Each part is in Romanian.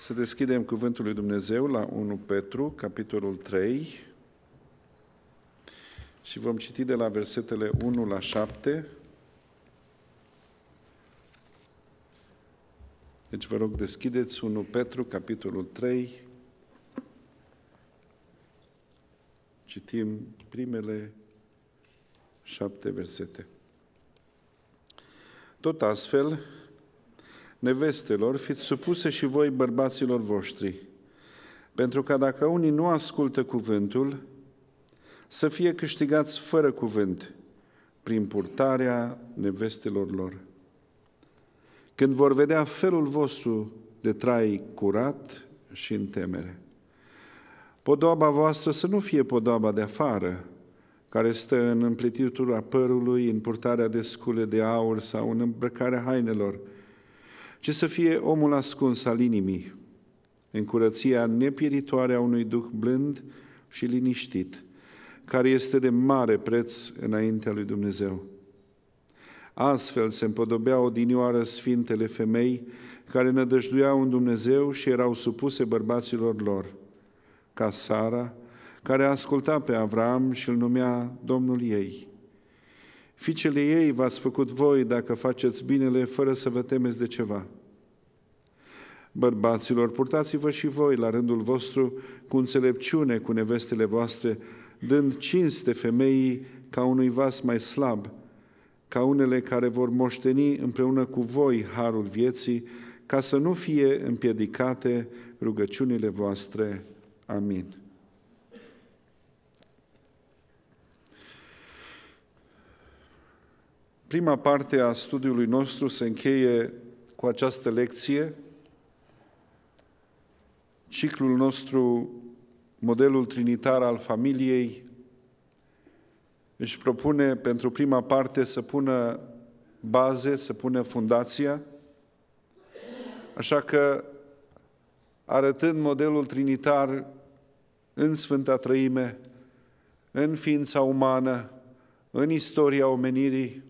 Să deschidem Cuvântul lui Dumnezeu la 1 Petru, capitolul 3, și vom citi de la versetele 1 la 7. Deci vă rog, deschideți 1 Petru, capitolul 3. Citim primele șapte versete. Tot astfel, Nevestelor, fiți supuse și voi bărbaților voștri, pentru că dacă unii nu ascultă cuvântul, să fie câștigați fără cuvânt prin purtarea nevestelor lor. Când vor vedea felul vostru de trai curat și în temere. Podoaba voastră să nu fie podoaba de afară, care stă în împletitura părului, în purtarea de scule de aur sau în îmbrăcarea hainelor, ce să fie omul ascuns al inimii, în curăția nepieritoare a unui duh blând și liniștit, care este de mare preț înaintea lui Dumnezeu. Astfel se împodobea odinioară sfintele femei care nădăjduiau în Dumnezeu și erau supuse bărbaților lor, ca Sara, care asculta pe Avram și îl numea Domnul ei, Ficele ei v-ați făcut voi dacă faceți binele fără să vă temeți de ceva. Bărbaților, purtați-vă și voi la rândul vostru cu înțelepciune cu nevestele voastre, dând cinste femeii ca unui vas mai slab, ca unele care vor moșteni împreună cu voi harul vieții, ca să nu fie împiedicate rugăciunile voastre. Amin. Prima parte a studiului nostru se încheie cu această lecție, ciclul nostru, modelul trinitar al familiei, își propune pentru prima parte să pună baze, să pună fundația, așa că arătând modelul trinitar în Sfânta Trăime, în ființa umană, în istoria omenirii,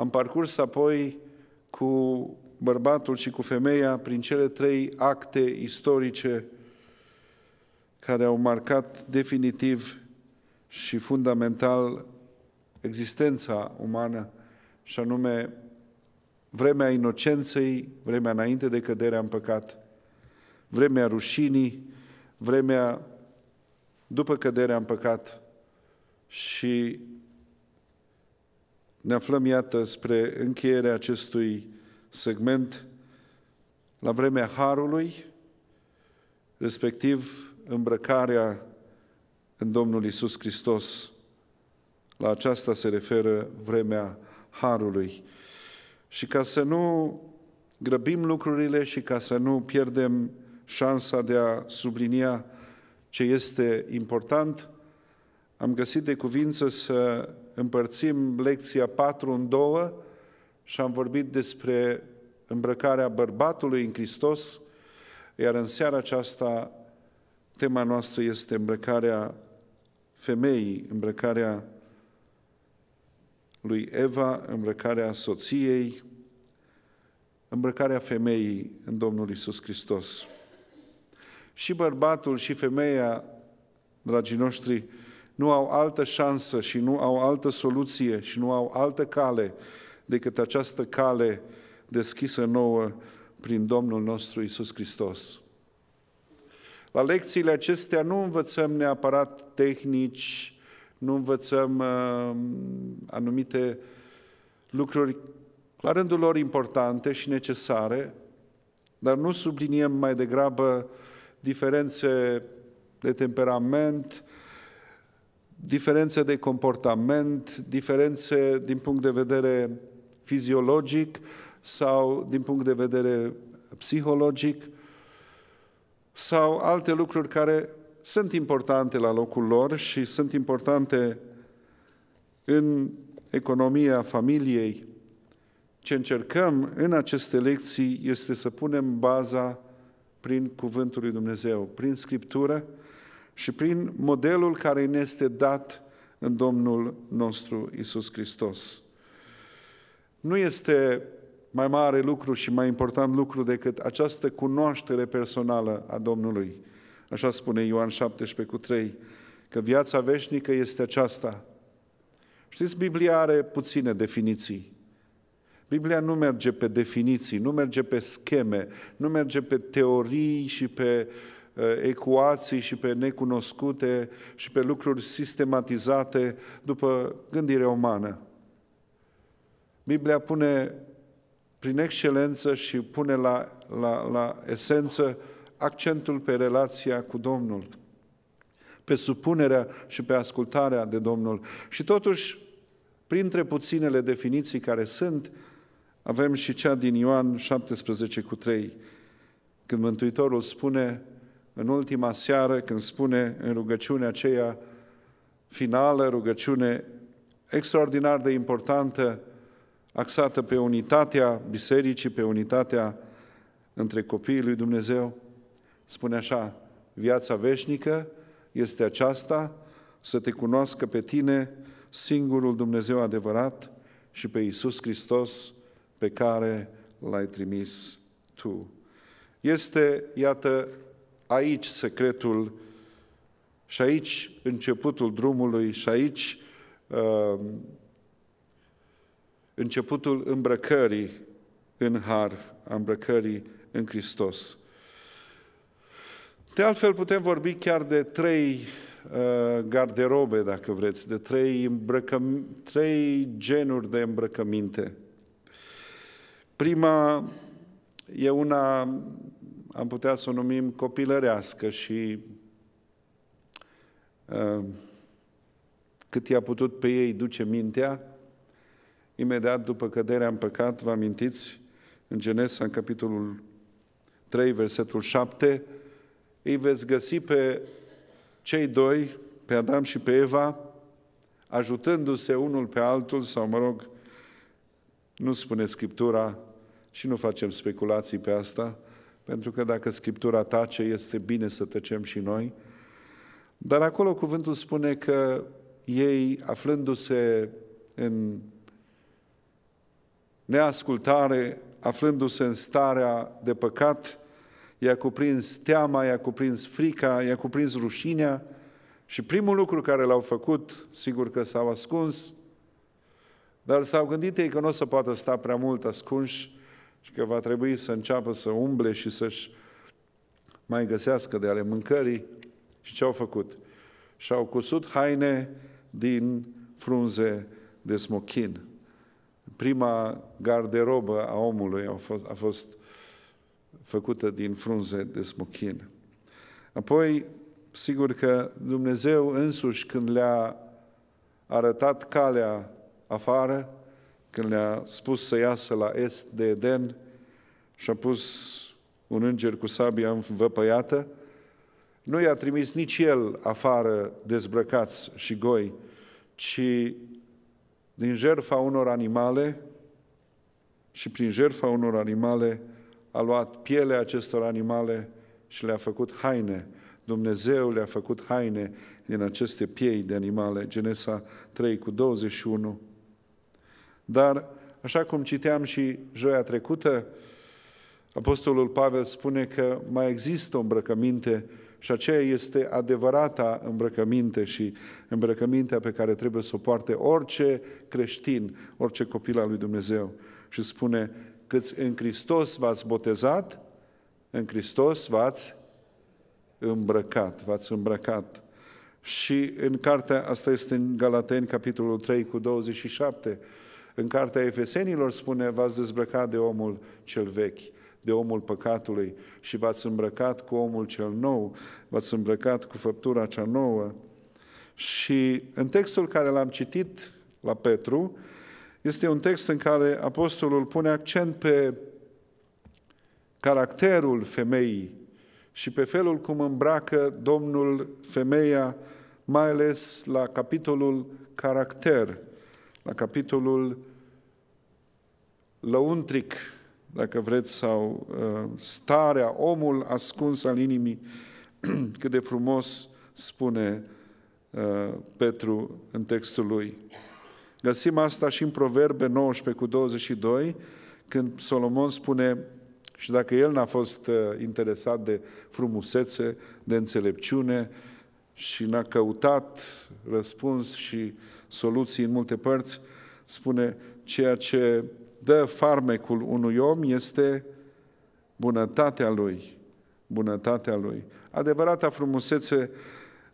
am parcurs apoi cu bărbatul și cu femeia prin cele trei acte istorice care au marcat definitiv și fundamental existența umană, și anume vremea inocenței, vremea înainte de căderea în păcat, vremea rușinii, vremea după căderea în păcat și ne aflăm, iată, spre încheierea acestui segment la vremea Harului, respectiv îmbrăcarea în Domnul Isus Hristos. La aceasta se referă vremea Harului. Și ca să nu grăbim lucrurile și ca să nu pierdem șansa de a sublinia ce este important, am găsit de cuvință să împărțim lecția 4 în două și am vorbit despre îmbrăcarea bărbatului în Hristos, iar în seara aceasta tema noastră este îmbrăcarea femeii, îmbrăcarea lui Eva, îmbrăcarea soției, îmbrăcarea femeii în Domnul Isus Hristos. Și bărbatul și femeia, dragii noștri, nu au altă șansă și nu au altă soluție și nu au altă cale decât această cale deschisă nouă prin Domnul nostru Isus Hristos. La lecțiile acestea nu învățăm neapărat tehnici, nu învățăm uh, anumite lucruri la rândul lor importante și necesare, dar nu subliniem mai degrabă diferențe de temperament, diferențe de comportament, diferențe din punct de vedere fiziologic sau din punct de vedere psihologic sau alte lucruri care sunt importante la locul lor și sunt importante în economia familiei. Ce încercăm în aceste lecții este să punem baza prin Cuvântul lui Dumnezeu, prin Scriptură, și prin modelul care ne este dat în Domnul nostru Isus Hristos. Nu este mai mare lucru și mai important lucru decât această cunoaștere personală a Domnului. Așa spune Ioan 17 cu 3, că viața veșnică este aceasta. Știți, Biblia are puține definiții. Biblia nu merge pe definiții, nu merge pe scheme, nu merge pe teorii și pe uh, Uh, ecuații și pe necunoscute și pe lucruri sistematizate după gândire umană. Biblia pune prin excelență și pune la, la, la esență accentul pe relația cu Domnul, pe supunerea și pe ascultarea de Domnul. Și totuși, printre puținele definiții care sunt, avem și cea din Ioan 17 cu 3, când Mântuitorul spune, în ultima seară când spune în rugăciunea aceea finală, rugăciune extraordinar de importantă, axată pe unitatea bisericii, pe unitatea între copiii lui Dumnezeu, spune așa, viața veșnică este aceasta, să te cunoască pe tine, singurul Dumnezeu adevărat și pe Iisus Hristos pe care l-ai trimis tu. Este, iată, aici secretul și aici începutul drumului și aici uh, începutul îmbrăcării în har, îmbrăcării în Hristos. De altfel putem vorbi chiar de trei uh, garderobe, dacă vreți, de trei, îmbrăcăm, trei genuri de îmbrăcăminte. Prima e una am putea să o numim copilărească și uh, cât i-a putut pe ei duce mintea, imediat după căderea în păcat, vă amintiți, în Genesa, în capitolul 3, versetul 7, îi veți găsi pe cei doi, pe Adam și pe Eva, ajutându-se unul pe altul, sau mă rog, nu spune Scriptura și nu facem speculații pe asta, pentru că dacă Scriptura tace, este bine să tăcem și noi. Dar acolo cuvântul spune că ei, aflându-se în neascultare, aflându-se în starea de păcat, i-a cuprins teama, i-a cuprins frica, i-a cuprins rușinea și primul lucru care l-au făcut, sigur că s-au ascuns, dar s-au gândit ei că nu o să poată sta prea mult ascunși și că va trebui să înceapă să umble și să-și mai găsească de ale mâncării. Și ce au făcut? Și-au cusut haine din frunze de smochin. Prima garderobă a omului a fost, a fost făcută din frunze de smochin. Apoi, sigur că Dumnezeu însuși, când le-a arătat calea afară, când le-a spus să iasă la est de Eden și a pus un înger cu sabia învăpăiată, nu i-a trimis nici el afară dezbrăcați și goi, ci din jertfa unor animale și prin jertfa unor animale a luat pielea acestor animale și le-a făcut haine. Dumnezeu le-a făcut haine din aceste piei de animale. Genesa 3 cu 21 dar, așa cum citeam și joia trecută, Apostolul Pavel spune că mai există o îmbrăcăminte și aceea este adevărata îmbrăcăminte și îmbrăcămintea pe care trebuie să o poarte orice creștin, orice copil al lui Dumnezeu. Și spune, câți în Hristos v-ați botezat, în Hristos v-ați îmbrăcat, v-ați îmbrăcat. Și în cartea, asta este în Galateni, capitolul 3 cu 27, în cartea Efesenilor spune, v-ați dezbrăcat de omul cel vechi, de omul păcatului și v-ați îmbrăcat cu omul cel nou, v-ați îmbrăcat cu făptura cea nouă. Și în textul care l-am citit la Petru, este un text în care apostolul pune accent pe caracterul femeii și pe felul cum îmbracă Domnul femeia, mai ales la capitolul caracter, la capitolul lăuntric, dacă vreți, sau ă, starea, omul ascuns al inimii, cât de frumos spune ă, Petru în textul lui. Găsim asta și în Proverbe 19 cu 22, când Solomon spune, și dacă el n-a fost ă, interesat de frumusețe, de înțelepciune și n-a căutat răspuns și soluții în multe părți, spune ceea ce dă farmecul unui om este bunătatea lui. Bunătatea lui. Adevărata frumusețe,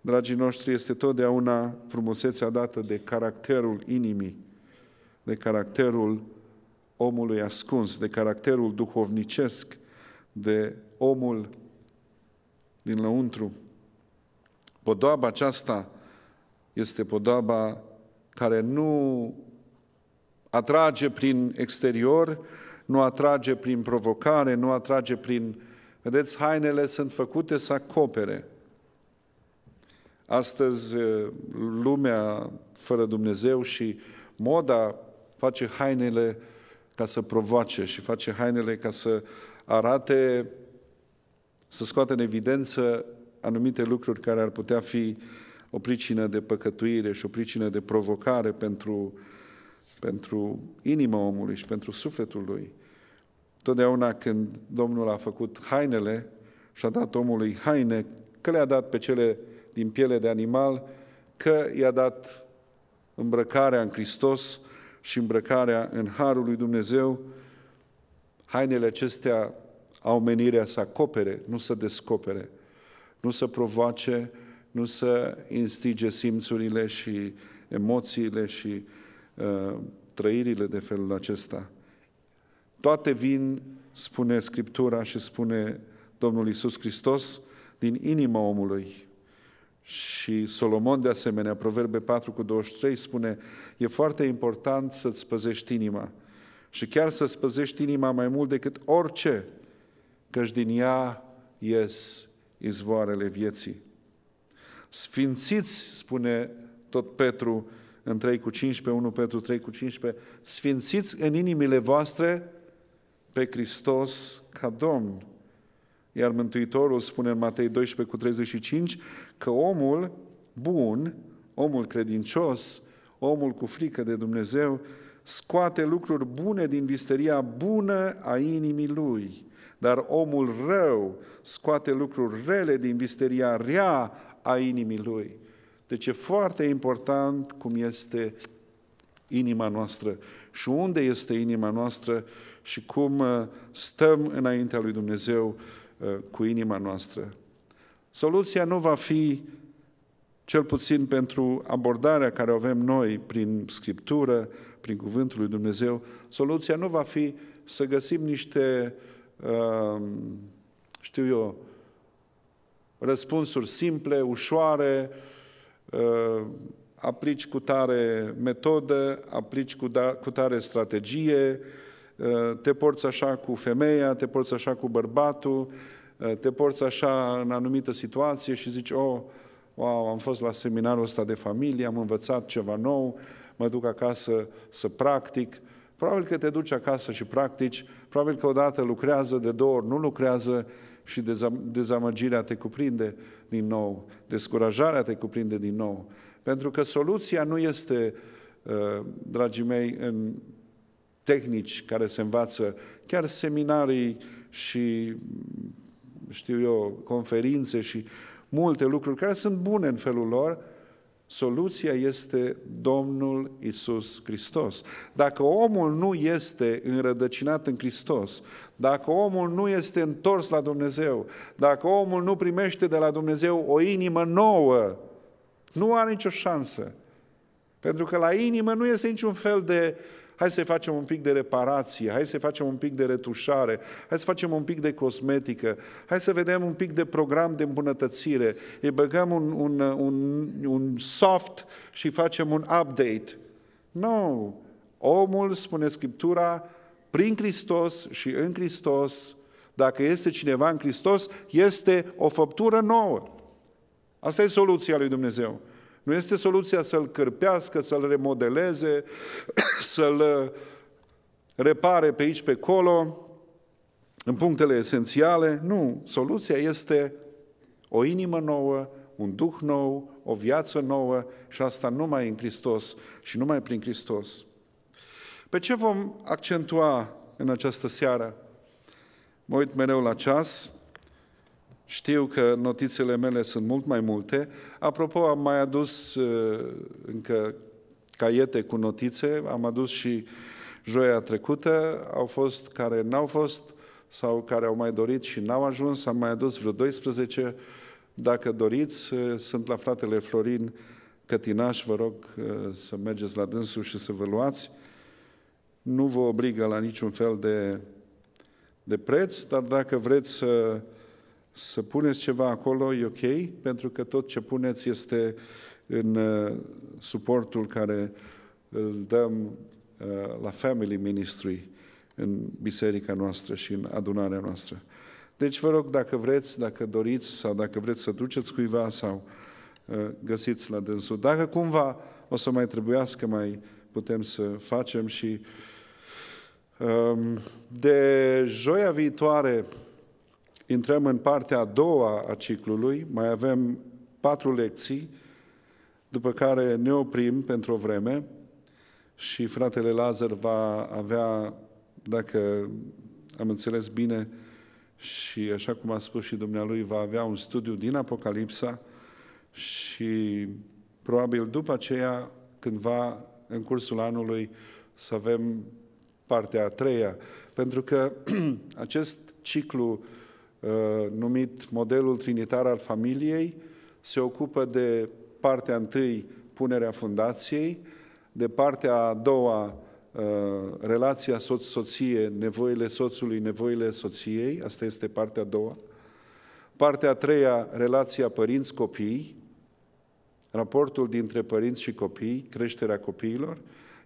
dragii noștri, este totdeauna frumusețea dată de caracterul inimii, de caracterul omului ascuns, de caracterul duhovnicesc, de omul din lăuntru. Podoaba aceasta este podoaba care nu Atrage prin exterior, nu atrage prin provocare, nu atrage prin... Vedeți, hainele sunt făcute să acopere. Astăzi, eh, lumea fără Dumnezeu și moda face hainele ca să provoace și face hainele ca să arate, să scoată în evidență anumite lucruri care ar putea fi o pricină de păcătuire și o pricină de provocare pentru pentru inima omului și pentru sufletul lui. Totdeauna când Domnul a făcut hainele și a dat omului haine, că le-a dat pe cele din piele de animal, că i-a dat îmbrăcarea în Hristos și îmbrăcarea în Harul lui Dumnezeu, hainele acestea au menirea să acopere, nu să descopere, nu să provoace, nu să instige simțurile și emoțiile și Uh, trăirile de felul acesta. Toate vin, spune Scriptura și spune Domnul Isus Hristos, din inima omului. Și Solomon, de asemenea, Proverbe 4 cu 23, spune, e foarte important să-ți păzești inima și chiar să-ți păzești inima mai mult decât orice, căci din ea ies izvoarele vieții. Sfințiți, spune tot Petru, în 3 cu 15, 1 pentru 3 cu 15, sfințiți în inimile voastre pe Hristos ca Domn. Iar Mântuitorul spune în Matei 12 cu 35 că omul bun, omul credincios, omul cu frică de Dumnezeu, scoate lucruri bune din visteria bună a inimii lui. Dar omul rău scoate lucruri rele din visteria rea a inimii lui. Deci e foarte important cum este inima noastră și unde este inima noastră și cum uh, stăm înaintea lui Dumnezeu uh, cu inima noastră. Soluția nu va fi, cel puțin pentru abordarea care o avem noi prin Scriptură, prin Cuvântul lui Dumnezeu, soluția nu va fi să găsim niște, um, știu eu, răspunsuri simple, ușoare, Uh, aplici cu tare metodă, aplici cu, da, cu tare strategie, uh, te porți așa cu femeia, te porți așa cu bărbatul, uh, te porți așa în anumită situație și zici, oh, wow, am fost la seminarul ăsta de familie, am învățat ceva nou, mă duc acasă să practic. Probabil că te duci acasă și practici, probabil că odată lucrează, de două ori nu lucrează și dezamăgirea te cuprinde din nou, descurajarea te cuprinde din nou. Pentru că soluția nu este, uh, dragii mei, în tehnici care se învață, chiar seminarii și, știu eu, conferințe și multe lucruri care sunt bune în felul lor, Soluția este Domnul Isus Hristos. Dacă omul nu este înrădăcinat în Hristos, dacă omul nu este întors la Dumnezeu, dacă omul nu primește de la Dumnezeu o inimă nouă, nu are nicio șansă. Pentru că la inimă nu este niciun fel de uh, hai să facem un pic de reparație, hai să facem un pic de retușare, hai să facem un pic de cosmetică, hai să vedem un pic de program de îmbunătățire, îi băgăm un, un, un, un soft și facem un update. Nu, no. omul, spune Scriptura, prin Hristos și în Hristos, dacă este cineva în Hristos, este o făptură nouă. Asta e soluția lui Dumnezeu. Nu este soluția să-l cârpească, să-l remodeleze, să-l uh, repare pe aici, pe acolo, în punctele esențiale. Nu, soluția este o inimă nouă, un duh nou, o viață nouă și asta numai în Hristos și numai prin Hristos. Pe ce vom accentua în această seară? Mă uit mereu la ceas, știu că notițele mele sunt mult mai multe. Apropo, am mai adus uh, încă caiete cu notițe, am adus și joia trecută, au fost care n-au fost sau care au mai dorit și n-au ajuns, am mai adus vreo 12. Dacă doriți, uh, sunt la fratele Florin Cătinaș, vă rog uh, să mergeți la dânsul și să vă luați. Nu vă obligă la niciun fel de, de preț, dar dacă vreți să să puneți ceva acolo, e ok, pentru că tot ce puneți este în uh, suportul care îl dăm uh, la Family Ministry în biserica noastră și în adunarea noastră. Deci vă rog, dacă vreți, dacă doriți sau dacă vreți să duceți cuiva sau uh, găsiți la dânsul. Dacă cumva o să mai trebuiască, mai putem să facem și um, de joia viitoare Intrăm în partea a doua a ciclului, mai avem patru lecții, după care ne oprim pentru o vreme și fratele Lazar va avea, dacă am înțeles bine și așa cum a spus și dumnealui, va avea un studiu din Apocalipsa și probabil după aceea, cândva în cursul anului, să avem partea a treia. Pentru că acest ciclu Uh, numit modelul trinitar al familiei, se ocupă de partea întâi, punerea fundației, de partea a doua, uh, relația soț-soție, nevoile soțului, nevoile soției, asta este partea a doua. Partea a treia, relația părinți-copii, raportul dintre părinți și copii, creșterea copiilor,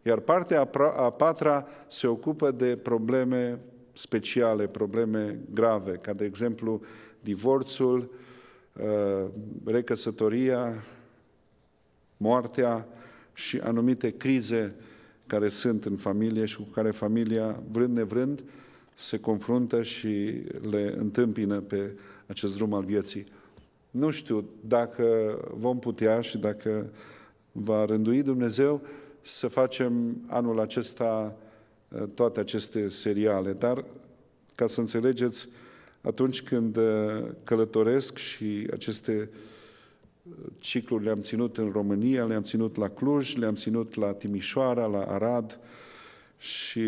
iar partea a patra se ocupă de probleme speciale, probleme grave, ca de exemplu divorțul, uh, recăsătoria, moartea și anumite crize care sunt în familie și cu care familia, vrând nevrând, se confruntă și le întâmpină pe acest drum al vieții. Nu știu dacă vom putea și dacă va rândui Dumnezeu să facem anul acesta toate aceste seriale, dar ca să înțelegeți, atunci când uh, călătoresc și aceste uh, cicluri le-am ținut în România, le-am ținut la Cluj, le-am ținut la Timișoara, la Arad și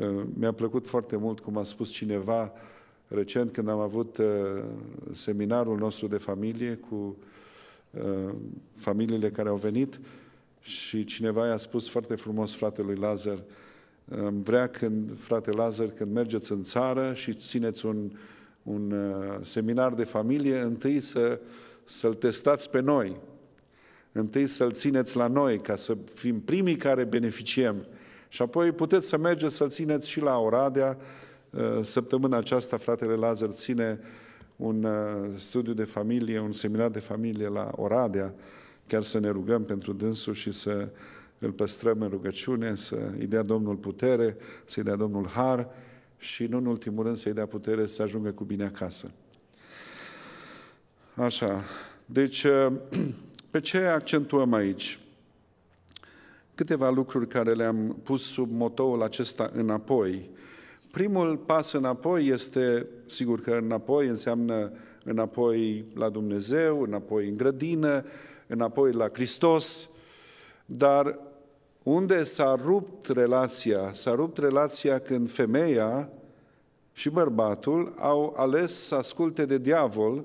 uh, mi-a plăcut foarte mult, cum a spus cineva recent, când am avut seminarul nostru de familie cu familiile care au venit și cineva i-a spus foarte frumos fratelui Lazar, uh, vrea când, frate Lazar, când mergeți în țară și țineți un, un uh, seminar de familie, întâi să, să-l testați pe noi, întâi să-l țineți la noi, ca să fim primii care beneficiem. Și apoi puteți să mergeți să-l țineți și la Oradea. Uh, săptămâna aceasta, fratele Lazar ține un uh, studiu de familie, un seminar de familie la Oradea, chiar să ne rugăm pentru dânsul și să îl păstrăm în rugăciune, să îi dea Domnul putere, să-i dea Domnul har și, nu în ultimul rând, să-i dea putere să ajungă cu bine acasă. Așa. Deci, pe ce accentuăm aici? Câteva lucruri care le-am pus sub motoul acesta înapoi. Primul pas înapoi este, sigur că înapoi înseamnă înapoi la Dumnezeu, înapoi în grădină, înapoi la Hristos, dar unde s-a rupt relația. S-a rupt relația când femeia și bărbatul au ales să asculte de diavol,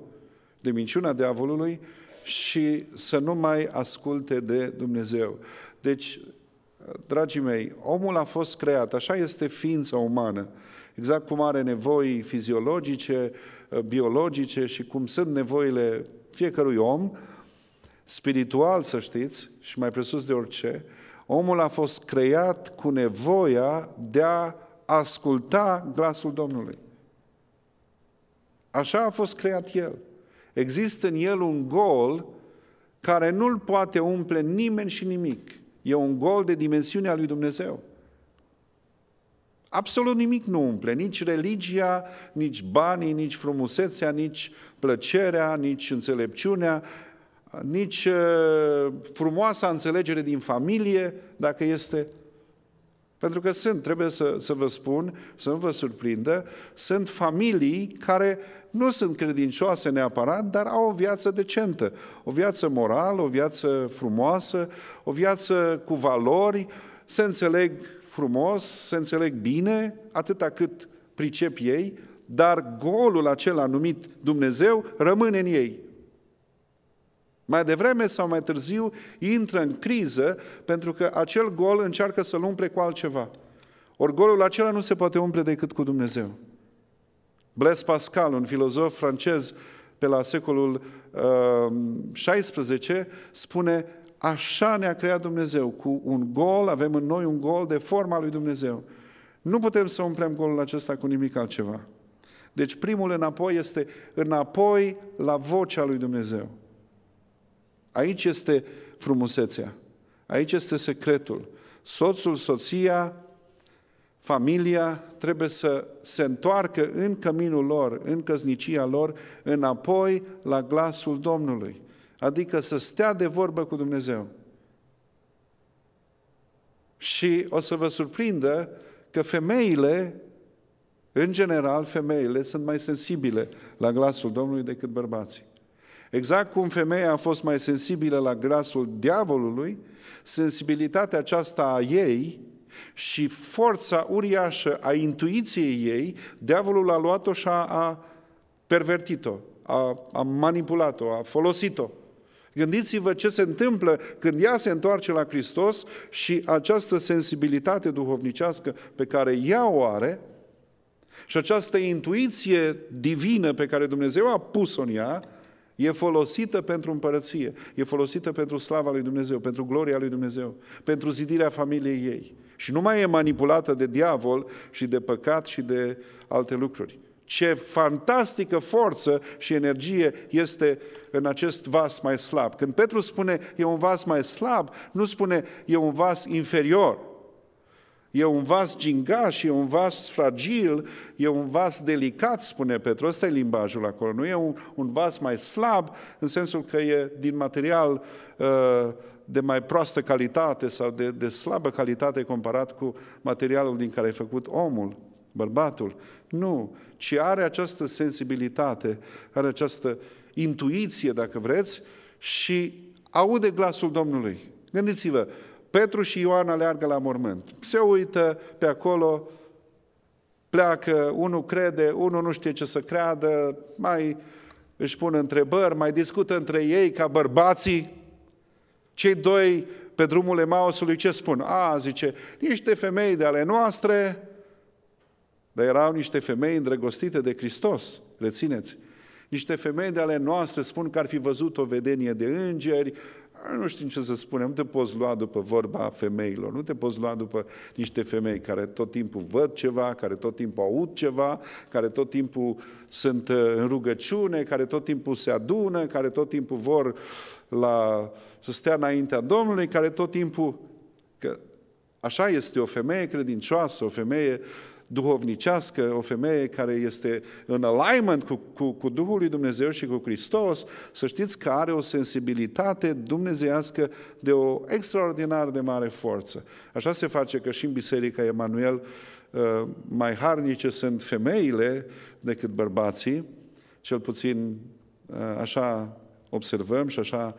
de minciuna diavolului și să nu mai asculte de Dumnezeu. Deci, dragii mei, omul a fost creat, așa este ființa umană, exact cum are nevoi fiziologice, biologice și cum sunt nevoile fiecărui om, spiritual, să știți, și mai presus de orice, Omul a fost creat cu nevoia de a asculta glasul Domnului. Așa a fost creat el. Există în el un gol care nu-l poate umple nimeni și nimic. E un gol de dimensiunea lui Dumnezeu. Absolut nimic nu umple, nici religia, nici banii, nici frumusețea, nici plăcerea, nici înțelepciunea, nici frumoasa înțelegere din familie, dacă este. Pentru că sunt, trebuie să, să vă spun, să nu vă surprindă, sunt familii care nu sunt credincioase neapărat, dar au o viață decentă, o viață morală, o viață frumoasă, o viață cu valori, se înțeleg frumos, se înțeleg bine, atâta cât pricep ei, dar golul acela numit Dumnezeu rămâne în ei. Mai devreme sau mai târziu intră în criză pentru că acel gol încearcă să-l umple cu altceva. Ori golul acela nu se poate umple decât cu Dumnezeu. Blaise Pascal, un filozof francez pe la secolul uh, 16, spune așa ne-a creat Dumnezeu, cu un gol, avem în noi un gol de forma lui Dumnezeu. Nu putem să umplem golul acesta cu nimic altceva. Deci primul înapoi este înapoi la vocea lui Dumnezeu. Aici este frumusețea. Aici este secretul. Soțul, soția, familia trebuie să se întoarcă în căminul lor, în căznicia lor, înapoi la glasul Domnului. Adică să stea de vorbă cu Dumnezeu. Și o să vă surprindă că femeile, în general, femeile sunt mai sensibile la glasul Domnului decât bărbații. Exact cum femeia a fost mai sensibilă la grasul diavolului, sensibilitatea aceasta a ei și forța uriașă a intuiției ei, diavolul a luat-o și a, a pervertit-o, a, a manipulat-o, a folosit-o. Gândiți-vă ce se întâmplă când ea se întoarce la Hristos și această sensibilitate duhovnicească pe care ea o are și această intuiție divină pe care Dumnezeu a pus-o în ea, E folosită pentru împărăție, e folosită pentru slava lui Dumnezeu, pentru gloria lui Dumnezeu, pentru zidirea familiei ei. Și nu mai e manipulată de diavol și de păcat și de alte lucruri. Ce fantastică forță și energie este în acest vas mai slab. Când Petru spune e un vas mai slab, nu spune e un vas inferior, E un vas gingaș, e un vas fragil, e un vas delicat, spune Petru. Ăsta e limbajul acolo. Nu e un, un vas mai slab, în sensul că e din material uh, de mai proastă calitate sau de, de slabă calitate comparat cu materialul din care ai făcut omul, bărbatul. Nu, ci are această sensibilitate, are această intuiție, dacă vreți, și aude glasul Domnului. Gândiți-vă, Petru și Ioan aleargă la mormânt. Se uită pe acolo, pleacă, unul crede, unul nu știe ce să creadă, mai își pun întrebări, mai discută între ei ca bărbații. Cei doi pe drumul Emausului ce spun? A, zice, niște femei de ale noastre, dar erau niște femei îndrăgostite de Hristos, rețineți. Niște femei de ale noastre spun că ar fi văzut o vedenie de îngeri, nu știm ce să spunem, nu te poți lua după vorba femeilor, nu te poți lua după niște femei care tot timpul văd ceva, care tot timpul aud ceva, care tot timpul sunt uh, în rugăciune, care tot timpul se adună, care tot timpul vor la, să stea înaintea Domnului, care tot timpul... Că așa este o femeie credincioasă, o femeie uh, duhovnicească, o femeie care este în alignment cu, cu, cu Duhul lui Dumnezeu și cu Hristos, să știți că are o sensibilitate dumnezeiască de o extraordinar de mare forță. Așa se face că și în Biserica Emanuel uh, mai harnice sunt femeile decât bărbații, cel puțin uh, așa observăm și așa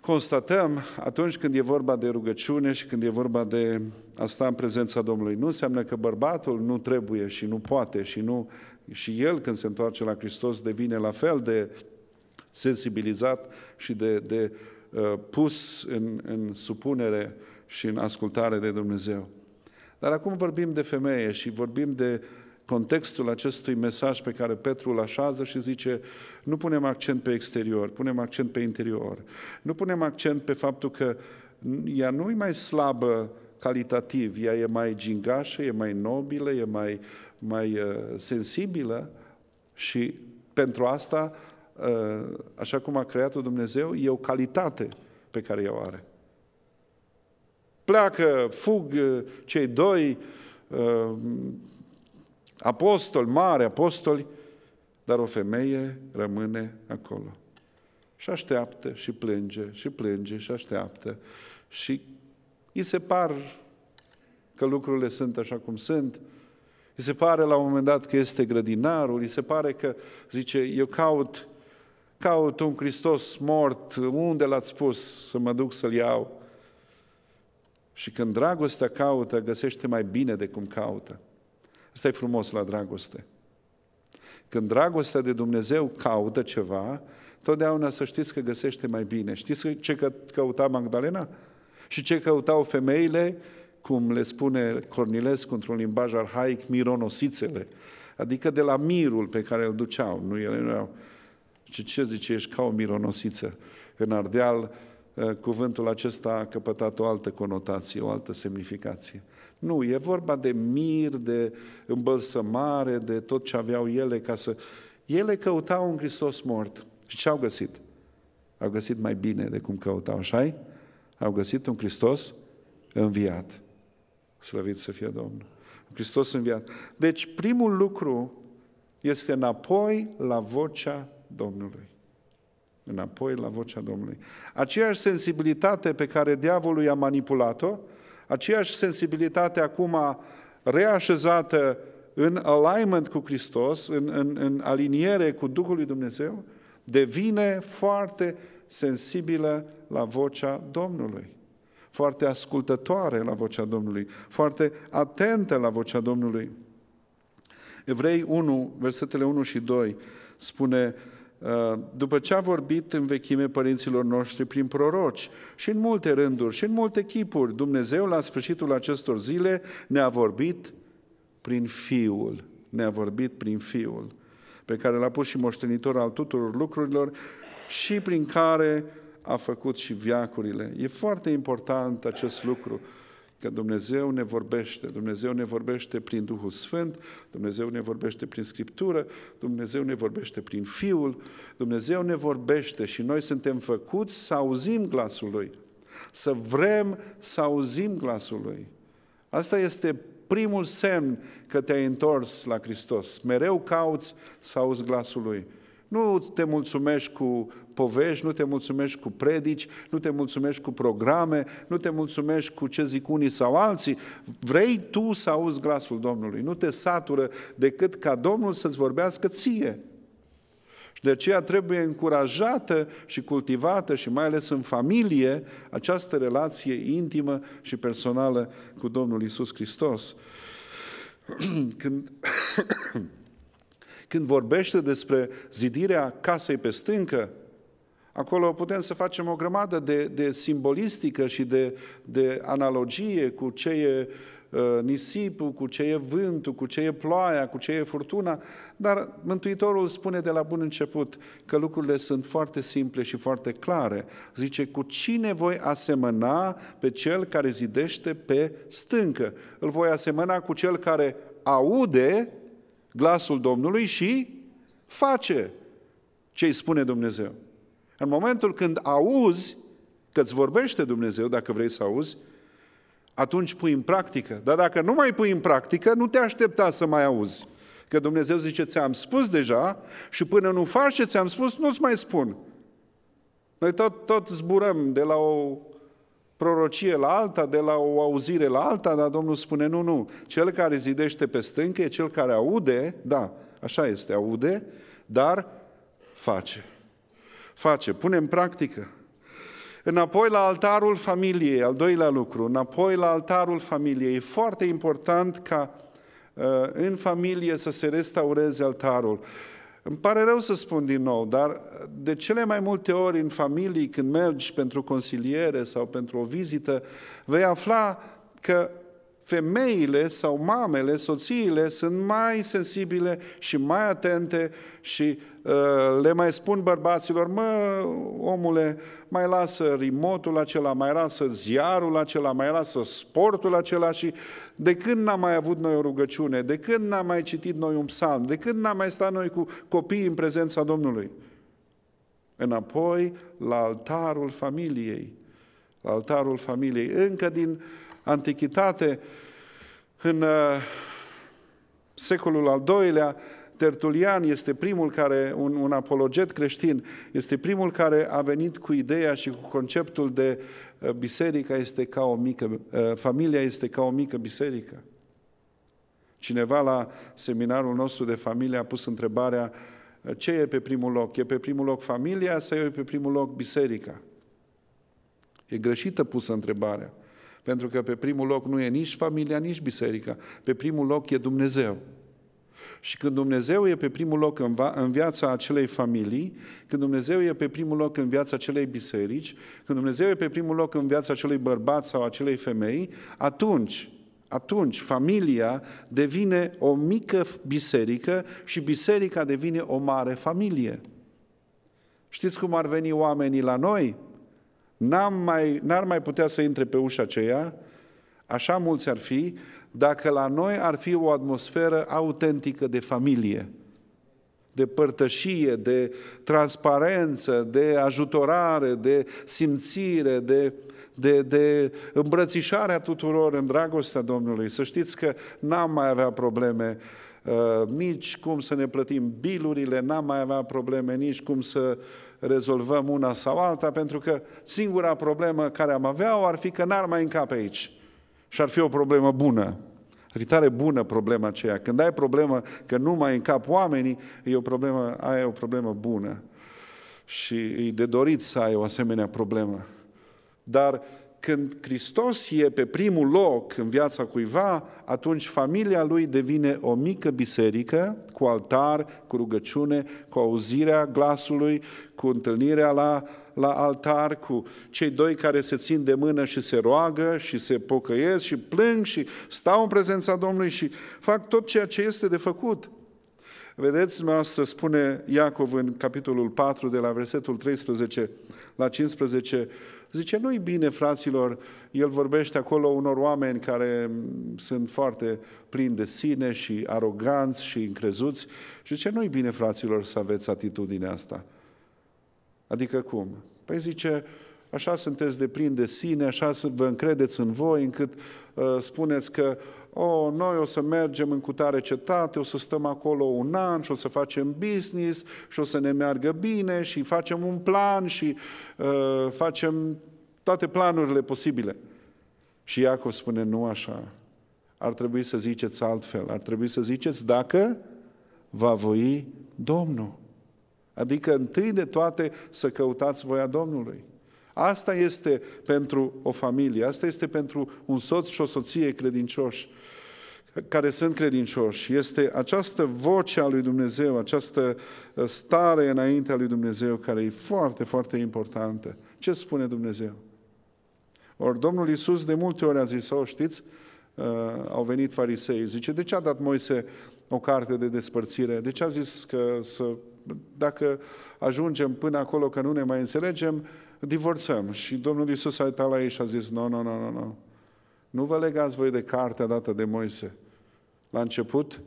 constatăm atunci când e vorba de rugăciune și când e vorba de a sta în prezența Domnului. Nu înseamnă că bărbatul nu trebuie și nu poate și, nu, și el când se întoarce la Hristos devine la fel de sensibilizat și de, de uh, pus în, în supunere și în ascultare de Dumnezeu. Dar acum vorbim de femeie și vorbim de uh, contextul acestui mesaj pe care Petru îl așează și zice nu punem accent pe exterior, punem accent pe interior. Nu punem accent pe faptul că ea nu e mai slabă calitativ, ea e mai gingașă, e mai nobilă, e mai, mai uh, sensibilă și pentru asta, uh, așa cum a creat-o Dumnezeu, e o calitate pe care ea o are. Pleacă, fug uh, cei doi, uh, Apostol mare, apostoli, dar o femeie rămâne acolo. Și așteaptă, și plânge, și plânge, și așteaptă. Și îi se par că lucrurile sunt așa cum sunt. Îi se pare la un moment dat că este grădinarul, îi se pare că, zice, eu caut, caut un Hristos mort, unde l-ați spus să mă duc să-l iau? Și când dragostea caută, găsește mai bine de cum caută. Asta e frumos la dragoste. Când dragostea de Dumnezeu caută ceva, totdeauna să știți că găsește mai bine. Știți ce căuta Magdalena? Și ce căutau femeile, cum le spune Cornilescu într-un limbaj arhaic, mironosițele. Adică de la mirul pe care îl duceau. Nu erau, ce, ce zice, ești ca o mironosiță. În Ardeal, eh, cuvântul acesta a căpătat o altă conotație, o altă semnificație. Nu, e vorba de mir, de îmbălsămare, de tot ce aveau ele ca să... Ele căutau un Hristos mort. Și ce au găsit? Au găsit mai bine de cum căutau, așa Au găsit un Hristos înviat. Slăvit să fie Domnul. Un Hristos înviat. Deci primul lucru este înapoi la vocea Domnului. Înapoi la vocea Domnului. Aceeași sensibilitate pe care diavolul i-a manipulat-o, Aceeași sensibilitate acum reașezată în alignment cu Hristos, în, în, în aliniere cu Duhul lui Dumnezeu, devine foarte sensibilă la vocea Domnului, foarte ascultătoare la vocea Domnului, foarte atentă la vocea Domnului. Evrei 1, versetele 1 și 2 spune, Uh, după ce a vorbit în vechime părinților noștri prin proroci și în multe rânduri și în multe chipuri, Dumnezeu la sfârșitul acestor zile ne-a vorbit prin Fiul, ne-a vorbit prin Fiul, pe care l-a pus și moștenitor al tuturor lucrurilor și prin care a făcut și viacurile. E foarte important acest lucru că Dumnezeu ne vorbește. Dumnezeu ne vorbește prin Duhul Sfânt, Dumnezeu ne vorbește prin Scriptură, Dumnezeu ne vorbește prin Fiul, Dumnezeu ne vorbește și noi suntem făcuți să auzim glasul Lui, să vrem să auzim glasul Lui. Asta este primul semn că te-ai întors la Hristos. Mereu cauți să auzi glasul Lui. Nu te mulțumești cu povești, nu te mulțumești cu predici, nu te mulțumești cu programe, nu te mulțumești cu ce zic unii sau alții. Vrei tu să auzi glasul Domnului. Nu te satură decât ca Domnul să-ți vorbească ție. Și de aceea trebuie încurajată și cultivată și mai ales în familie această relație intimă și personală cu Domnul Isus Hristos. Când când vorbește despre zidirea casei pe stâncă, acolo putem să facem o grămadă de, de simbolistică și de, de analogie cu ce e uh, nisipul, cu ce e vântul, cu ce e ploaia, cu ce e furtuna, dar Mântuitorul spune de la bun început că lucrurile sunt foarte simple și foarte clare. Zice, cu cine voi asemăna pe cel care zidește pe stâncă? Îl voi asemăna cu cel care aude glasul Domnului și face ce îi spune Dumnezeu. În momentul când auzi că îți vorbește Dumnezeu, dacă vrei să auzi, atunci pui în practică. Dar dacă nu mai pui în practică, nu te aștepta să mai auzi. Că Dumnezeu zice, ți-am spus deja și până nu faci ce ți-am spus, nu-ți mai spun. Noi tot, tot zburăm de la o prorocie la alta, de la o auzire la alta, dar Domnul spune, nu, nu, cel care zidește pe stâncă e cel care aude, da, așa este, aude, dar face. Face, pune în practică. Înapoi la altarul familiei, al doilea lucru, înapoi la altarul familiei. E foarte important ca uh, în familie să se restaureze altarul. Îmi pare rău să spun din nou, dar de cele mai multe ori în familii, când mergi pentru consiliere sau pentru o vizită, vei afla că femeile sau mamele, soțiile sunt mai sensibile și mai atente și uh, le mai spun bărbaților, mă, omule, mai lasă remote acela, mai lasă ziarul acela, mai lasă sportul acela și de când n-am mai avut noi o rugăciune? De când n-am mai citit noi un psalm? De când n-am mai stat noi cu copiii în prezența Domnului? Înapoi la altarul familiei. La altarul familiei. Încă din antichitate, în uh, secolul al doilea, Tertulian este primul care, un, un apologet creștin, este primul care a venit cu ideea și cu conceptul de uh, biserica este ca o mică, uh, familia este ca o mică biserică. Cineva la seminarul nostru de familie a pus întrebarea uh, ce e pe primul loc? E pe primul loc familia sau e pe primul loc biserica? E greșită pusă întrebarea. Pentru că pe primul loc nu e nici familia, nici biserica. Pe primul loc e Dumnezeu. Și când Dumnezeu e pe primul loc în, va, în viața acelei familii, când Dumnezeu e pe primul loc în viața acelei biserici, când Dumnezeu e pe primul loc în viața acelui bărbat sau acelei femei, atunci atunci familia devine o mică biserică și biserica devine o mare familie. Știți cum ar veni oamenii la noi? N-am mai, n-ar mai putea să intre pe ușa aceea, așa mulți ar fi, dacă la noi ar fi o atmosferă autentică de familie, de părtășie, de transparență, de ajutorare, de simțire, de, de, de îmbrățișarea tuturor în dragostea Domnului. Să știți că n-am mai avea probleme uh, nici cum să ne plătim bilurile, n-am mai avea probleme nici cum să rezolvăm una sau alta, pentru că singura problemă care am avea ar fi că n-ar mai încape aici și ar fi o problemă bună. Ar fi tare bună problema aceea. Când ai problemă că nu mai încap oamenii, e o problemă, Ai o problemă bună. Și e de dorit să ai o asemenea problemă. Dar când Hristos e pe primul loc în viața cuiva, atunci familia lui devine o mică biserică cu altar, cu rugăciune, cu auzirea glasului, cu întâlnirea la, la altar, cu cei doi care se țin de mână și se roagă și se pocăiesc și plâng și stau în prezența Domnului și fac tot ceea ce este de făcut. Vedeți, noastră spune Iacov în capitolul 4, de la versetul 13 la 15, Zice, nu-i bine, fraților, el vorbește acolo unor oameni care mm, sunt foarte plini de sine și aroganți și încrezuți. Și zice, nu-i bine, fraților, să aveți atitudinea asta. Adică cum? Păi zice, așa sunteți de plini de sine, așa vă încredeți în voi, încât uh, spuneți că oh, noi o să mergem în cutare cetate, o să stăm acolo un an și o să facem business și o să ne meargă bine și facem un plan și uh, facem toate planurile posibile. Și Iacov spune, nu așa, ar trebui să ziceți altfel, ar trebui să ziceți dacă va voi Domnul. Adică întâi de toate să căutați voia Domnului. Asta este pentru o familie, asta este pentru un soț și o soție credincioși care sunt credincioși este această voce a lui Dumnezeu, această uh, stare înaintea lui Dumnezeu care e foarte, foarte importantă. Ce spune Dumnezeu? Ori Domnul Iisus de multe ori a zis, o știți, uh, au venit farisei, zice, de ce a dat Moise o carte de despărțire? De ce a zis că să, dacă ajungem până acolo că nu ne mai înțelegem, divorțăm? Și Domnul Iisus a uitat la ei și a zis, nu, nu, nu, nu, nu, nu vă legați voi de cartea dată de Moise. La început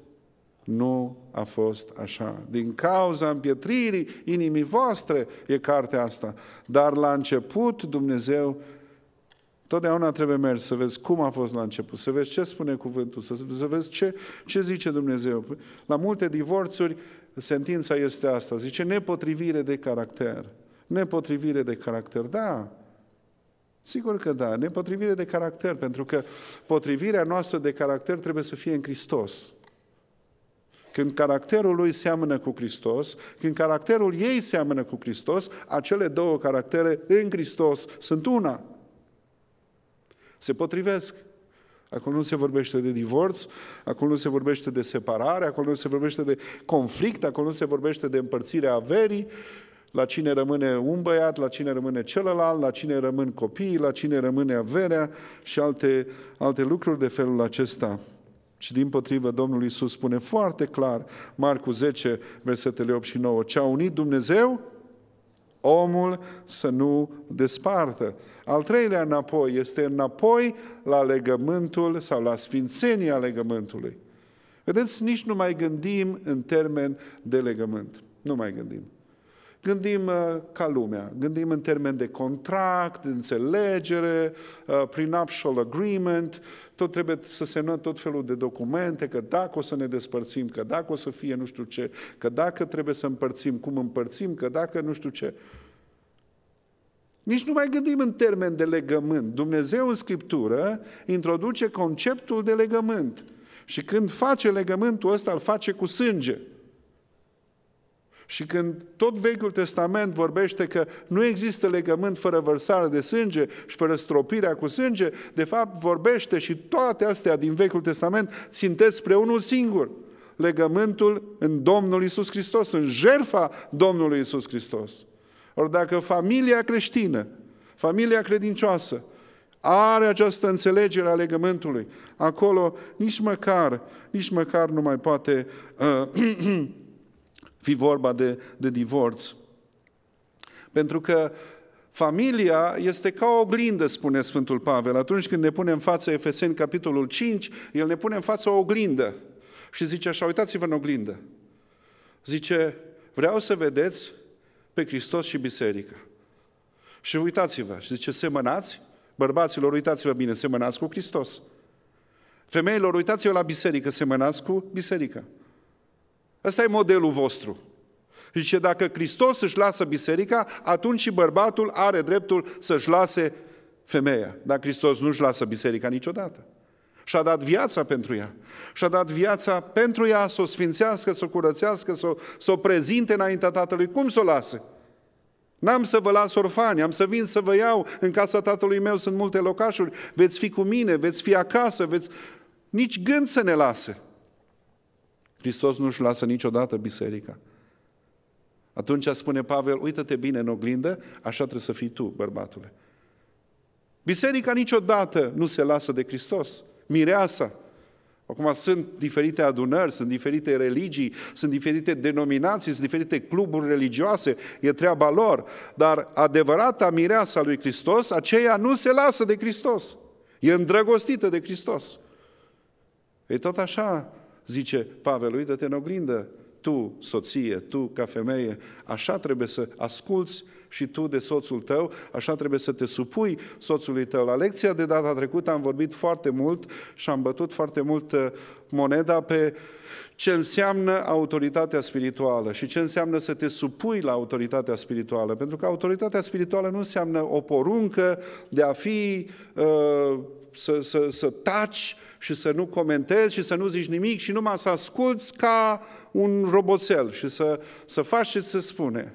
nu a fost așa. Din cauza împietririi inimii voastre e cartea asta. Dar la început Dumnezeu Totdeauna trebuie mers să vezi cum a fost la început, să vezi ce spune cuvântul, să, să vezi ce, ce zice Dumnezeu. La multe divorțuri, sentința este asta, zice nepotrivire de caracter. Nepotrivire de caracter, da, Sigur că da, nepotrivire de caracter, pentru că potrivirea noastră de caracter trebuie să fie în Hristos. Când caracterul lui seamănă cu Hristos, când caracterul ei seamănă cu Hristos, acele două caractere în Hristos sunt una. Se potrivesc. Acolo nu se vorbește de divorț, acolo nu se vorbește de separare, acolo nu se vorbește de conflict, acolo nu se vorbește de împărțirea averii, la cine rămâne un băiat, la cine rămâne celălalt, la cine rămân copiii, la cine rămâne averea și alte, alte lucruri de felul acesta. Și din potrivă, Domnul Iisus spune foarte clar, Marcu 10, versetele 8 și 9, ce a unit Dumnezeu, omul să nu despartă. Al treilea înapoi este înapoi la legământul sau la sfințenia legământului. Vedeți, nici nu mai gândim în termen de legământ. Nu mai gândim. Gândim uh, ca lumea, gândim în termen de contract, de înțelegere, uh, prenuptial agreement, tot trebuie să semnăm tot felul de documente, că dacă o să ne despărțim, că dacă o să fie nu știu ce, că dacă trebuie să împărțim, cum împărțim, că dacă nu știu ce. Nici nu mai gândim în termen de legământ. Dumnezeu în Scriptură introduce conceptul de legământ. Și când face legământul ăsta, îl face cu sânge. Și când tot Vechiul Testament vorbește că nu există legământ fără vărsare de sânge și fără stropirea cu sânge, de fapt vorbește și toate astea din Vechiul Testament țintesc spre unul singur. Legământul în Domnul Isus Hristos, în jerfa Domnului Isus Hristos. Ori dacă familia creștină, familia credincioasă, are această înțelegere a legământului, acolo nici măcar, nici măcar nu mai poate uh, fi vorba de, de divorț. Pentru că Familia este ca o oglindă, spune Sfântul Pavel. Atunci când ne pune în față Efeseni, capitolul 5, el ne pune în față o oglindă. Și zice așa, uitați-vă în oglindă. Zice, vreau să vedeți pe Hristos și biserica. Și uitați-vă, și zice, semănați, bărbaților, uitați-vă bine, semănați cu Hristos. Femeilor, uitați-vă la biserică, semănați cu biserica. Ăsta e modelul vostru. Zice, dacă Hristos își lasă biserica, atunci și bărbatul are dreptul să-și lase femeia. Dar Hristos nu-și lasă biserica niciodată. Și-a dat viața pentru ea. Și-a dat viața pentru ea să o sfințească, să o curățească, să o, să o prezinte înaintea Tatălui. Cum să o lasă? N-am să vă las orfani, am să vin să vă iau, în casa tatălui meu sunt multe locașuri, veți fi cu mine, veți fi acasă, veți... Nici gând să ne lasă. Hristos nu-și lasă niciodată biserica. Atunci spune Pavel, uită-te bine în oglindă, așa trebuie să fii tu, bărbatule. Biserica niciodată nu se lasă de Hristos. Mireasa. Acum sunt diferite adunări, sunt diferite religii, sunt diferite denominații, sunt diferite cluburi religioase, e treaba lor. Dar adevărata mireasa lui Hristos, aceea nu se lasă de Hristos. E îndrăgostită de Hristos. E tot așa zice Pavel, uită-te în oglindă, tu, soție, tu, ca femeie, așa trebuie să asculți și tu de soțul tău, așa trebuie să te supui soțului tău. La lecția de data trecută am vorbit foarte mult și am bătut foarte mult uh, moneda pe ce înseamnă autoritatea spirituală și ce înseamnă să te supui la autoritatea spirituală. Pentru că autoritatea spirituală nu înseamnă o poruncă de a fi uh, să, să, să taci și să nu comentezi și să nu zici nimic și numai să asculți ca un roboțel și să, să faci ce se spune.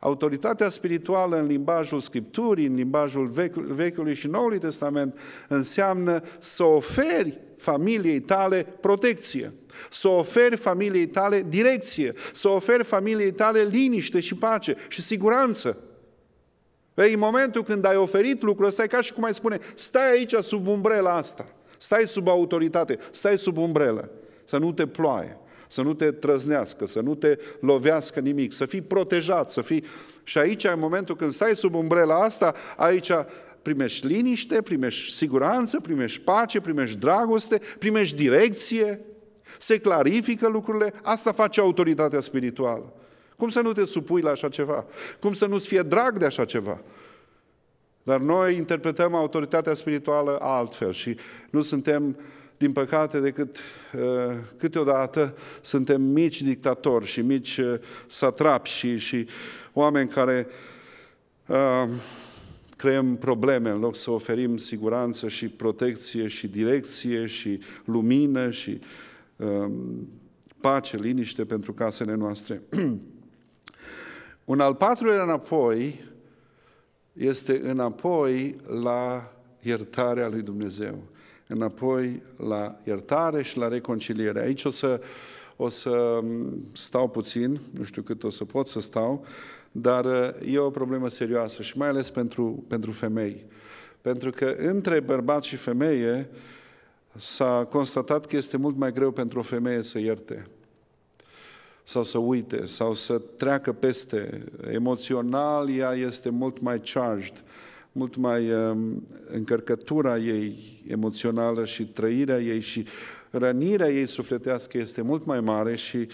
Autoritatea spirituală în limbajul Scripturii, în limbajul Vechiului și Noului Testament, înseamnă să oferi familiei tale protecție, să oferi familiei tale direcție, să oferi familiei tale liniște și pace și siguranță. Păi, în momentul când ai oferit lucrul ăsta, e ca și cum ai spune, stai aici sub umbrela asta, stai sub autoritate, stai sub umbrelă, să nu te ploaie, să nu te trăznească, să nu te lovească nimic, să fii protejat, să fii... Și aici, în momentul când stai sub umbrela asta, aici primești liniște, primești siguranță, primești pace, primești dragoste, primești direcție, se clarifică lucrurile, asta face autoritatea spirituală. Cum să nu te supui la așa ceva? Cum să nu-ți fie drag de așa ceva? Dar noi interpretăm autoritatea spirituală altfel și nu suntem, din păcate, decât uh, câteodată suntem mici dictatori și mici uh, satrapi și, și oameni care uh, creăm probleme în loc să oferim siguranță și protecție și direcție și lumină și pace, liniște pentru casele noastre. Un al patrulea înapoi este înapoi la iertarea lui Dumnezeu. Înapoi la iertare și la reconciliere. Aici o să, o să stau puțin, nu știu cât o să pot să stau, dar uh, e o problemă serioasă și mai ales pentru, pentru femei. Pentru că între bărbat și femeie s-a constatat că este mult mai greu pentru o femeie să ierte sau să uite, sau să treacă peste. Emoțional ea este mult mai charged, mult mai um, încărcătura ei emoțională și trăirea ei și rănirea ei sufletească este mult mai mare și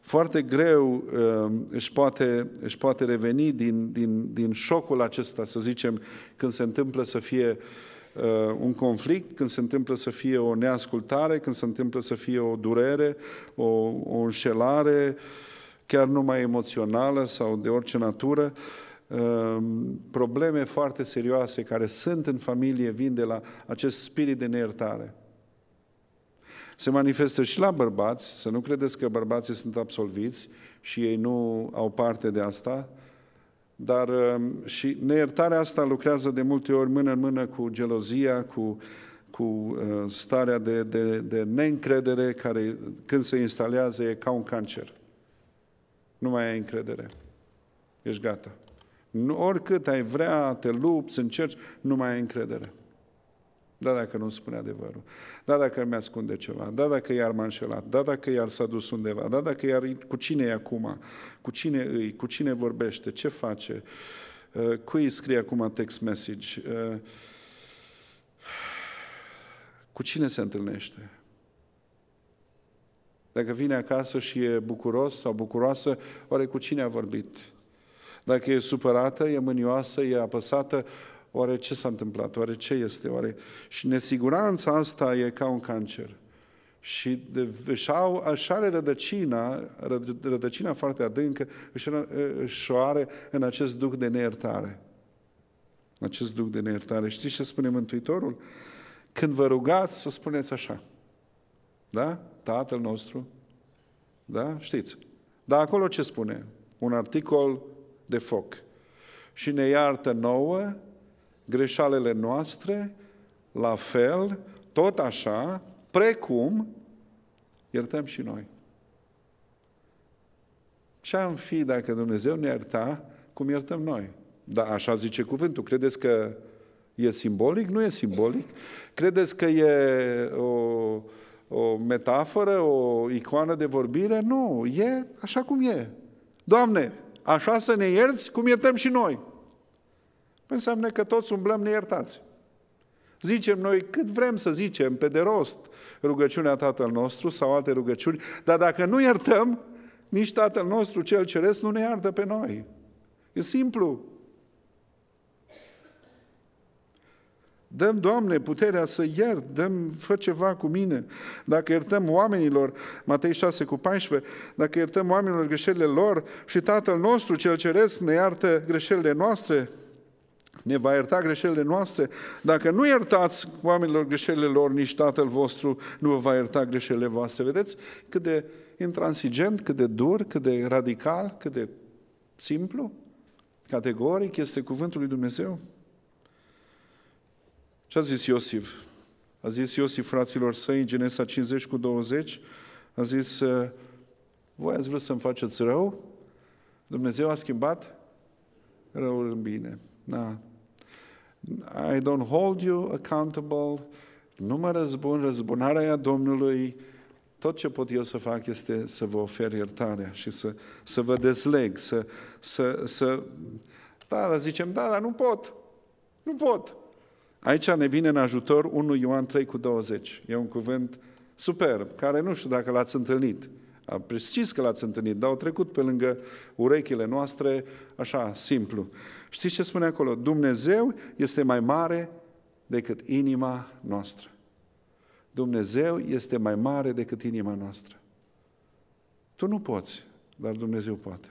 foarte greu um, își poate, își poate reveni din, din, din șocul acesta, să zicem, când se întâmplă să fie uh, Uh, un conflict, când se întâmplă să fie o neascultare, când se întâmplă să fie o durere, o, o înșelare, chiar numai emoțională sau de orice natură, uh, probleme foarte serioase care sunt în familie vin de la acest spirit de neiertare. Se manifestă și la bărbați, să nu credeți că bărbații sunt absolviți și ei nu au parte de asta, dar um, și neiertarea asta lucrează de multe ori mână în mână cu gelozia, cu, cu uh, starea de, de, de neîncredere care când se instalează e ca un cancer. Nu mai ai încredere. Ești gata. Oricât ai vrea, te lupți, încerci, nu mai ai încredere. Da, dacă nu spune adevărul. Da, dacă mi ascunde ceva. Da, dacă iar m-a înșelat. Da, dacă iar s-a dus undeva. Da, dacă iar cu cine e acum. Cu cine îi. Cu cine vorbește. Ce face. Uh, cui îi scrie acum text message. Uh, cu cine se întâlnește. Dacă vine acasă și e bucuros sau bucuroasă, oare cu cine a vorbit? Dacă e supărată, e mânioasă, e apăsată, Oare ce s-a întâmplat? Oare ce este? Oare... Și nesiguranța asta e ca un cancer. Și de, își, au, își are rădăcina, rădăcina foarte adâncă, își, își o are în acest duc de neiertare. În acest duc de neiertare. Știți ce spune Mântuitorul? Când vă rugați, să spuneți așa. Da? Tatăl nostru. Da? Știți. Dar acolo ce spune? Un articol de foc. Și ne iartă nouă greșalele noastre, la fel, tot așa, precum iertăm și noi. Ce am fi dacă Dumnezeu ne ierta cum iertăm noi? Da, așa zice cuvântul. Credeți că e simbolic? Nu e simbolic. Credeți că e o, o metaforă, o icoană de vorbire? Nu, e așa cum e. Doamne, așa să ne ierți cum iertăm și noi. Înseamnă că toți umblăm neiertați. Zicem noi cât vrem să zicem, pe de rost, rugăciunea Tatăl nostru sau alte rugăciuni, dar dacă nu iertăm, nici Tatăl nostru cel Ceresc nu ne iartă pe noi. E simplu. Dăm, Doamne, puterea să iert, dăm, fă ceva cu mine. Dacă iertăm oamenilor, Matei 6 cu 14, dacă iertăm oamenilor greșelile lor și Tatăl nostru cel Ceresc ne iartă greșelile noastre, ne va ierta greșelile noastre. Dacă nu iertați oamenilor greșelile lor, nici Tatăl vostru nu vă va ierta greșelile voastre. Vedeți cât de intransigent, cât de dur, cât de radical, cât de simplu, categoric este cuvântul lui Dumnezeu? Ce a zis Iosif? A zis Iosif fraților săi în Genesa 50 cu 20, a zis, ă, voi ați vrut să-mi faceți rău? Dumnezeu a schimbat răul în bine. Da. I don't hold you accountable, nu mă răzbun, răzbunarea Domnului, tot ce pot eu să fac este să vă ofer iertarea și să, să vă dezleg, să, să, să... Da, dar zicem, da, dar nu pot, nu pot. Aici ne vine în ajutor 1 Ioan 3 cu 20. E un cuvânt superb, care nu știu dacă l-ați întâlnit. Știți că l-ați întâlnit, dar au trecut pe lângă urechile noastre, așa, simplu. Știți ce spune acolo? Dumnezeu este mai mare decât inima noastră. Dumnezeu este mai mare decât inima noastră. Tu nu poți, dar Dumnezeu poate.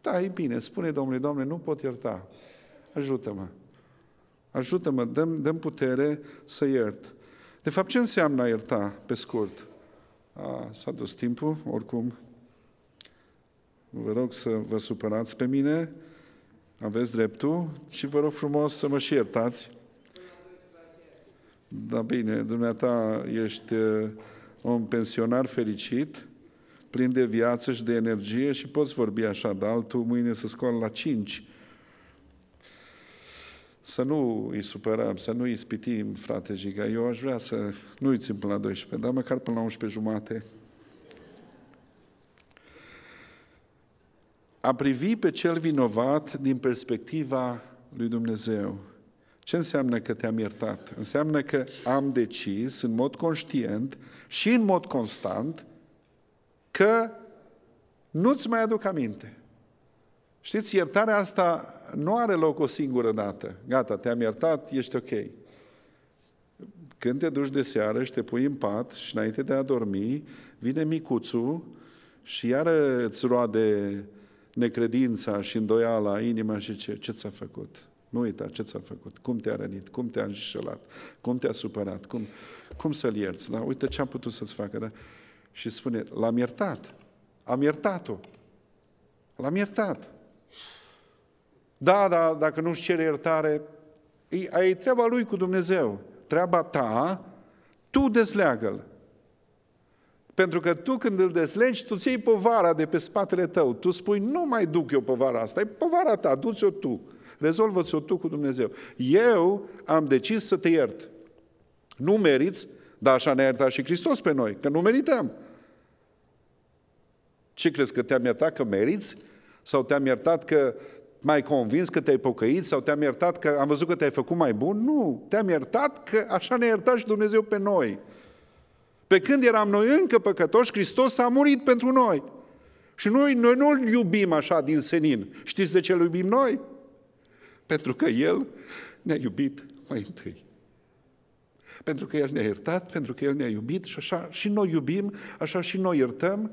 Da, e bine, spune Domnului, Doamne, nu pot ierta. Ajută-mă. Ajută-mă, dăm, dăm putere să iert. De fapt, ce înseamnă a ierta, pe scurt? A, s-a dus timpul, oricum. Vă rog să vă supărați pe mine, aveți dreptul și vă rog frumos să mă și iertați. Da, bine, dumneata ești uh, un pensionar fericit, plin de viață și de energie și poți vorbi așa, dar altul mâine să scoală la cinci. Să nu îi supărăm, să nu îi spitim, frate Giga. Eu aș vrea să nu îi țin până la 12, dar măcar până la 11 jumate. a privi pe cel vinovat din perspectiva lui Dumnezeu. Ce înseamnă că te-am iertat? Înseamnă că am decis în mod conștient și în mod constant că nu-ți mai aduc aminte. Știți, iertarea asta nu are loc o singură dată. Gata, te-am iertat, ești ok. Când te duci de seară și te pui în pat și înainte de a dormi, vine micuțul și iară îți roade necredința și îndoiala, inima și ce, ce ți-a făcut. Nu uita ce ți-a făcut, cum te-a rănit, cum te-a înșelat, cum te-a supărat, cum, cum să-l ierți. Da? Uite ce am putut să-ți facă. Da? Și spune, l-am iertat, am iertat-o, l-am iertat. Da, da, dacă nu-și cere iertare, e, e treaba lui cu Dumnezeu. Treaba ta, tu dezleagă-l. Pentru că tu când îl deslegi, tu ții povara de pe spatele tău. Tu spui, nu mai duc eu povara asta, e povara ta, du-ți-o tu. Rezolvă-ți-o tu cu Dumnezeu. Eu am decis să te iert. Nu meriți, dar așa ne-a iertat și Hristos pe noi, că nu merităm. Ce crezi, că te-am iertat că meriți? Sau te-am iertat că mai convins că te-ai pocăit? Sau te-am iertat că am văzut că te-ai făcut mai bun? Nu, te-am iertat că așa ne-a iertat și Dumnezeu pe noi. Pe când eram noi încă păcătoși, Hristos a murit pentru noi. Și noi, noi nu-L iubim așa din senin. Știți de ce Îl iubim noi? Pentru că El ne-a iubit mai întâi. Pentru că El ne-a iertat, pentru că El ne-a iubit și așa și noi iubim, așa și noi iertăm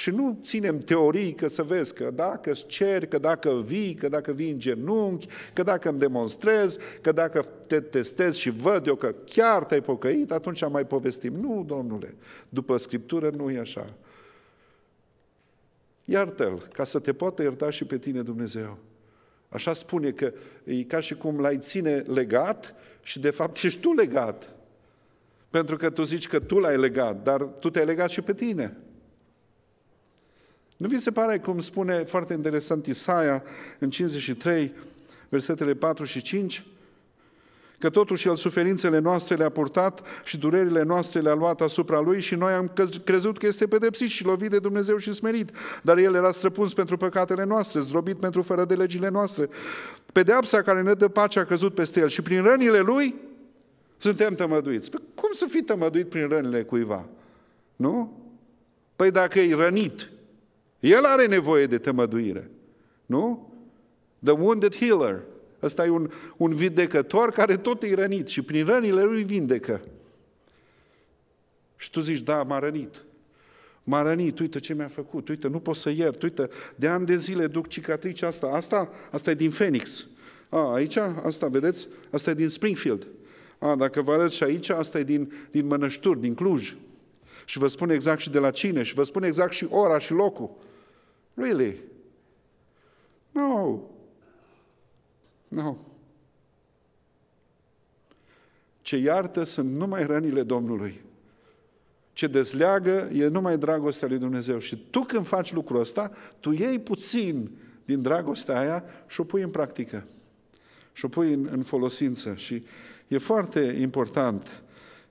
și nu ținem teorii că să vezi că dacă îți ceri, că dacă vii, că dacă vii în genunchi, că dacă îmi demonstrezi, că dacă te testez și văd eu că chiar te-ai pocăit, atunci mai povestim. Nu, domnule, după Scriptură nu e așa. Iartă-l, ca să te poată ierta și pe tine Dumnezeu. Așa spune că e ca și cum l-ai ține legat și de fapt ești tu legat. Pentru că tu zici că tu l-ai legat, dar tu te-ai legat și pe tine. Nu vi se pare, cum spune foarte interesant Isaia în 53, versetele 4 și 5? Că totuși El suferințele noastre le-a purtat și durerile noastre le-a luat asupra Lui și noi am crezut că este pedepsit și lovit de Dumnezeu și smerit, dar El era străpuns pentru păcatele noastre, zdrobit pentru fără de legile noastre. Pedeapsa care ne dă pace a căzut peste El și prin rănile Lui suntem tămăduiți. Păi cum să fii tămăduit prin rănile cuiva? Nu? Păi dacă e rănit, el are nevoie de tămăduire. Nu? The wounded healer. Ăsta e un, un vindecător care tot e rănit și prin rănile lui vindecă. Și tu zici, da, m-a rănit. M-a rănit, uite ce mi-a făcut, uite, nu pot să iert, uite, de ani de zile duc cicatrice asta, asta, asta e din Phoenix. A, aici, asta, vedeți, asta e din Springfield. A, dacă vă arăt și aici, asta e din, din Mănășturi, din Cluj. Și vă spun exact și de la cine, și vă spun exact și ora și locul. Really? No. No. Ce iartă sunt numai rănile Domnului. Ce dezleagă e numai dragostea lui Dumnezeu. Și tu când faci lucrul ăsta, tu iei puțin din dragostea aia și o pui în practică. Și o pui în, în folosință. Și e foarte important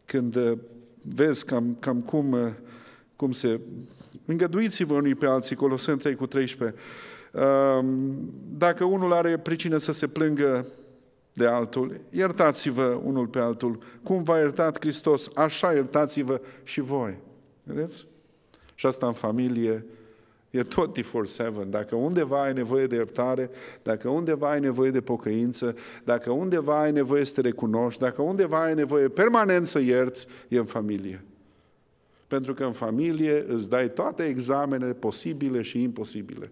când eh, vezi cam, cam cum, eh, cum se Îngăduiți-vă unii pe alții, Coloseni 3 cu 13. Ehm, dacă unul are pricină să se plângă de altul, iertați-vă unul pe altul. Cum v-a iertat Hristos, așa iertați-vă și voi. Vedeți? Și asta în familie e tot 24-7. Dacă undeva ai nevoie de iertare, dacă undeva ai nevoie de pocăință, dacă undeva ai nevoie să te recunoști, dacă undeva ai nevoie permanent să ierți, e în familie. Pentru că în familie îți dai toate examenele posibile și imposibile.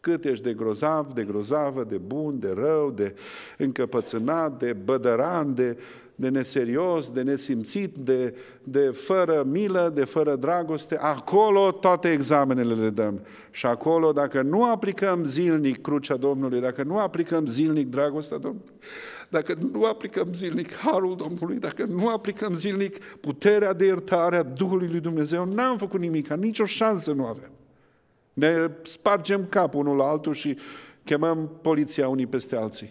Cât ești de grozav, de grozavă, de bun, de rău, de încăpățânat, de bădăran, de, de neserios, de nesimțit, de, de fără milă, de fără dragoste, acolo toate examenele le dăm. Și acolo, dacă nu aplicăm zilnic crucea Domnului, dacă nu aplicăm zilnic dragostea Domnului, dacă nu aplicăm zilnic harul Domnului, dacă nu aplicăm zilnic puterea de iertare a Duhului lui Dumnezeu, n-am făcut nimic, nicio șansă nu avem. Ne spargem capul unul la altul și chemăm poliția unii peste alții.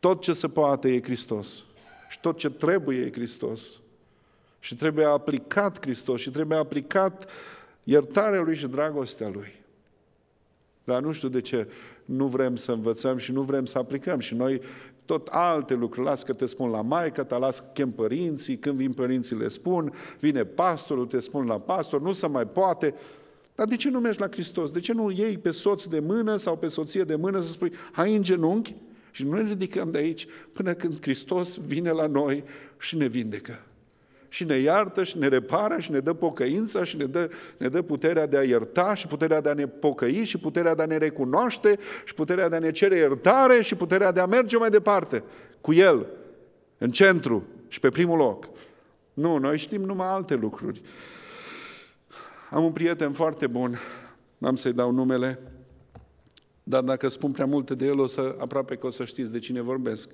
Tot ce se poate e Hristos. Și tot ce trebuie e Hristos. Și trebuie aplicat Hristos și trebuie aplicat iertarea Lui și dragostea Lui. Dar nu știu de ce nu vrem să învățăm și nu vrem să aplicăm. Și noi tot alte lucruri. Las că te spun la maică, te las că chem părinții, când vin părinții le spun, vine pastorul, te spun la pastor, nu se mai poate. Dar de ce nu mergi la Hristos? De ce nu iei pe soț de mână sau pe soție de mână să spui, hai în genunchi și nu ne ridicăm de aici până când Hristos vine la noi și ne vindecă și ne iartă și ne repară și ne dă pocăința și ne dă, ne dă puterea de a ierta și puterea de a ne pocăi și puterea de a ne recunoaște și puterea de a ne cere iertare și puterea de a merge mai departe cu El, în centru și pe primul loc. Nu, noi știm numai alte lucruri. Am un prieten foarte bun, n-am să-i dau numele, dar dacă spun prea multe de el, o să, aproape că o să știți de cine vorbesc.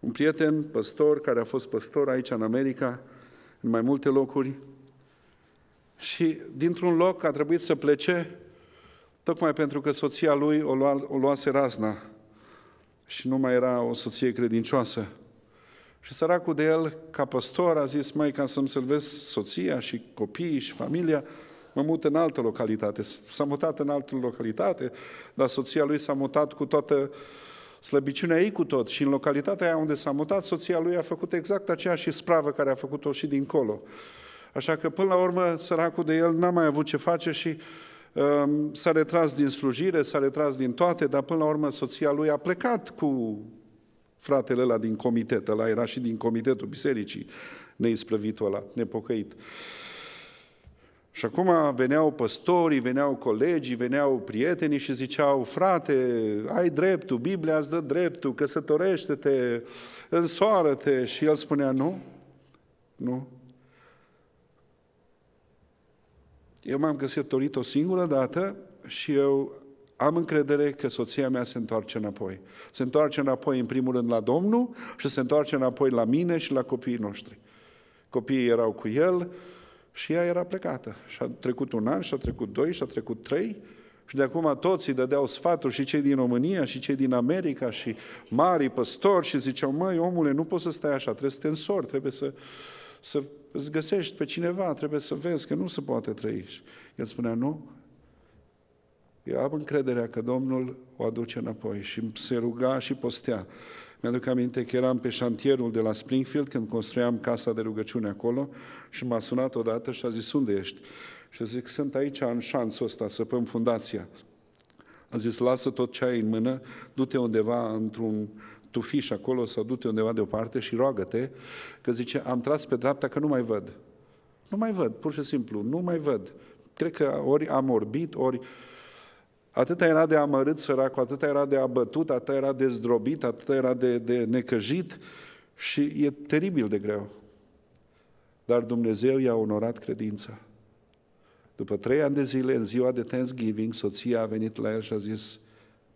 Un prieten, păstor, care a fost păstor aici în America, în mai multe locuri. Și dintr-un loc a trebuit să plece, tocmai pentru că soția lui o, lua, o luase razna și nu mai era o soție credincioasă. Și săracul de el, ca păstor, a zis, mai ca să-mi salvez soția și copiii și familia, mă mut în altă localitate. S-a mutat în altă localitate, dar soția lui s-a mutat cu toată uh, slăbiciunea ei cu tot și în localitatea aia unde s-a mutat, soția lui a făcut exact aceeași spravă care a făcut-o și dincolo. Așa că până la urmă săracul de el n-a mai avut ce face și um, s-a retras din slujire, s-a retras din toate, dar până la urmă soția lui a plecat cu fratele ăla din comitet, ăla era și din comitetul bisericii, neisprăvitul ăla, nepocăit. Uh, și acum veneau păstorii, veneau colegii, veneau prietenii și ziceau, frate, ai dreptul, Biblia îți dă dreptul, căsătorește-te, însoară-te. Și el spunea, nu, nu. Eu m-am căsătorit o singură dată și eu am încredere că soția mea se întoarce înapoi. Se întoarce înapoi, în primul rând, la Domnul și se întoarce înapoi la mine și la copiii noștri. Copiii erau cu el, și ea era plecată. Și a trecut un an, și a trecut doi, și a trecut trei, și de acum toți îi dădeau sfaturi, și cei din România, și cei din America, și mari păstori, și ziceau, măi, omule, nu poți să stai așa, trebuie să te însori, trebuie să, să îți găsești pe cineva, trebuie să vezi că nu se poate trăi. El spunea, nu, eu am încrederea că Domnul o aduce înapoi și se ruga și postea. Mi-aduc aminte că eram pe șantierul de la Springfield când construiam casa de rugăciune acolo și m-a sunat odată și a zis, unde ești? Și zic, sunt aici în șanțul ăsta, săpăm fundația. A zis, lasă tot ce ai în mână, du-te undeva într-un tufiș acolo sau du-te undeva deoparte și roagă-te, că zice, am tras pe dreapta că nu mai văd. Nu mai văd, pur și simplu, nu mai văd. Cred că ori am orbit, ori Atât era de amărât săracul, atât era de abătut, atât era de zdrobit, atât era de, de necăjit și e teribil de greu. Dar Dumnezeu i-a onorat credința. După trei ani de zile, în ziua de Thanksgiving, soția a venit la el și a zis,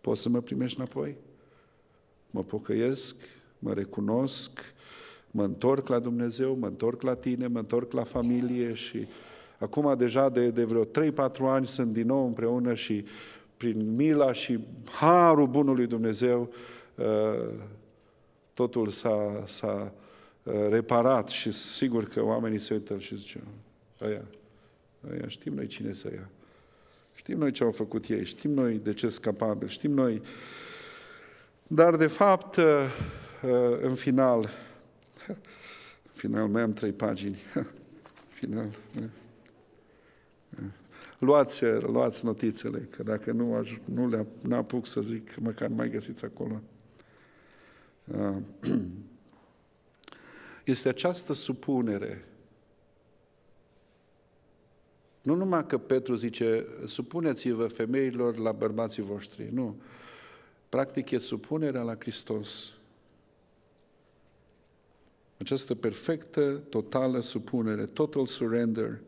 poți să mă primești înapoi? Mă pocăiesc, mă recunosc, mă întorc la Dumnezeu, mă întorc la tine, mă întorc la familie și acum deja de, de vreo 3-4 ani sunt din nou împreună și prin mila și harul bunului Dumnezeu, uh, totul s-a, s-a uh, reparat și sigur că oamenii se uită și zice, aia, aia, știm noi cine să ia. Știm noi ce au făcut ei, știm noi de ce sunt capabili, știm noi. Dar, de fapt, uh, în final, final mai am trei pagini. Final luați, luați notițele, că dacă nu, aș, nu le apuc să zic, măcar mai găsiți acolo. Ah. Este această supunere. Nu numai că Petru zice, supuneți-vă femeilor la bărbații voștri, nu. Practic e supunerea la Hristos. Această perfectă, totală supunere, total surrender –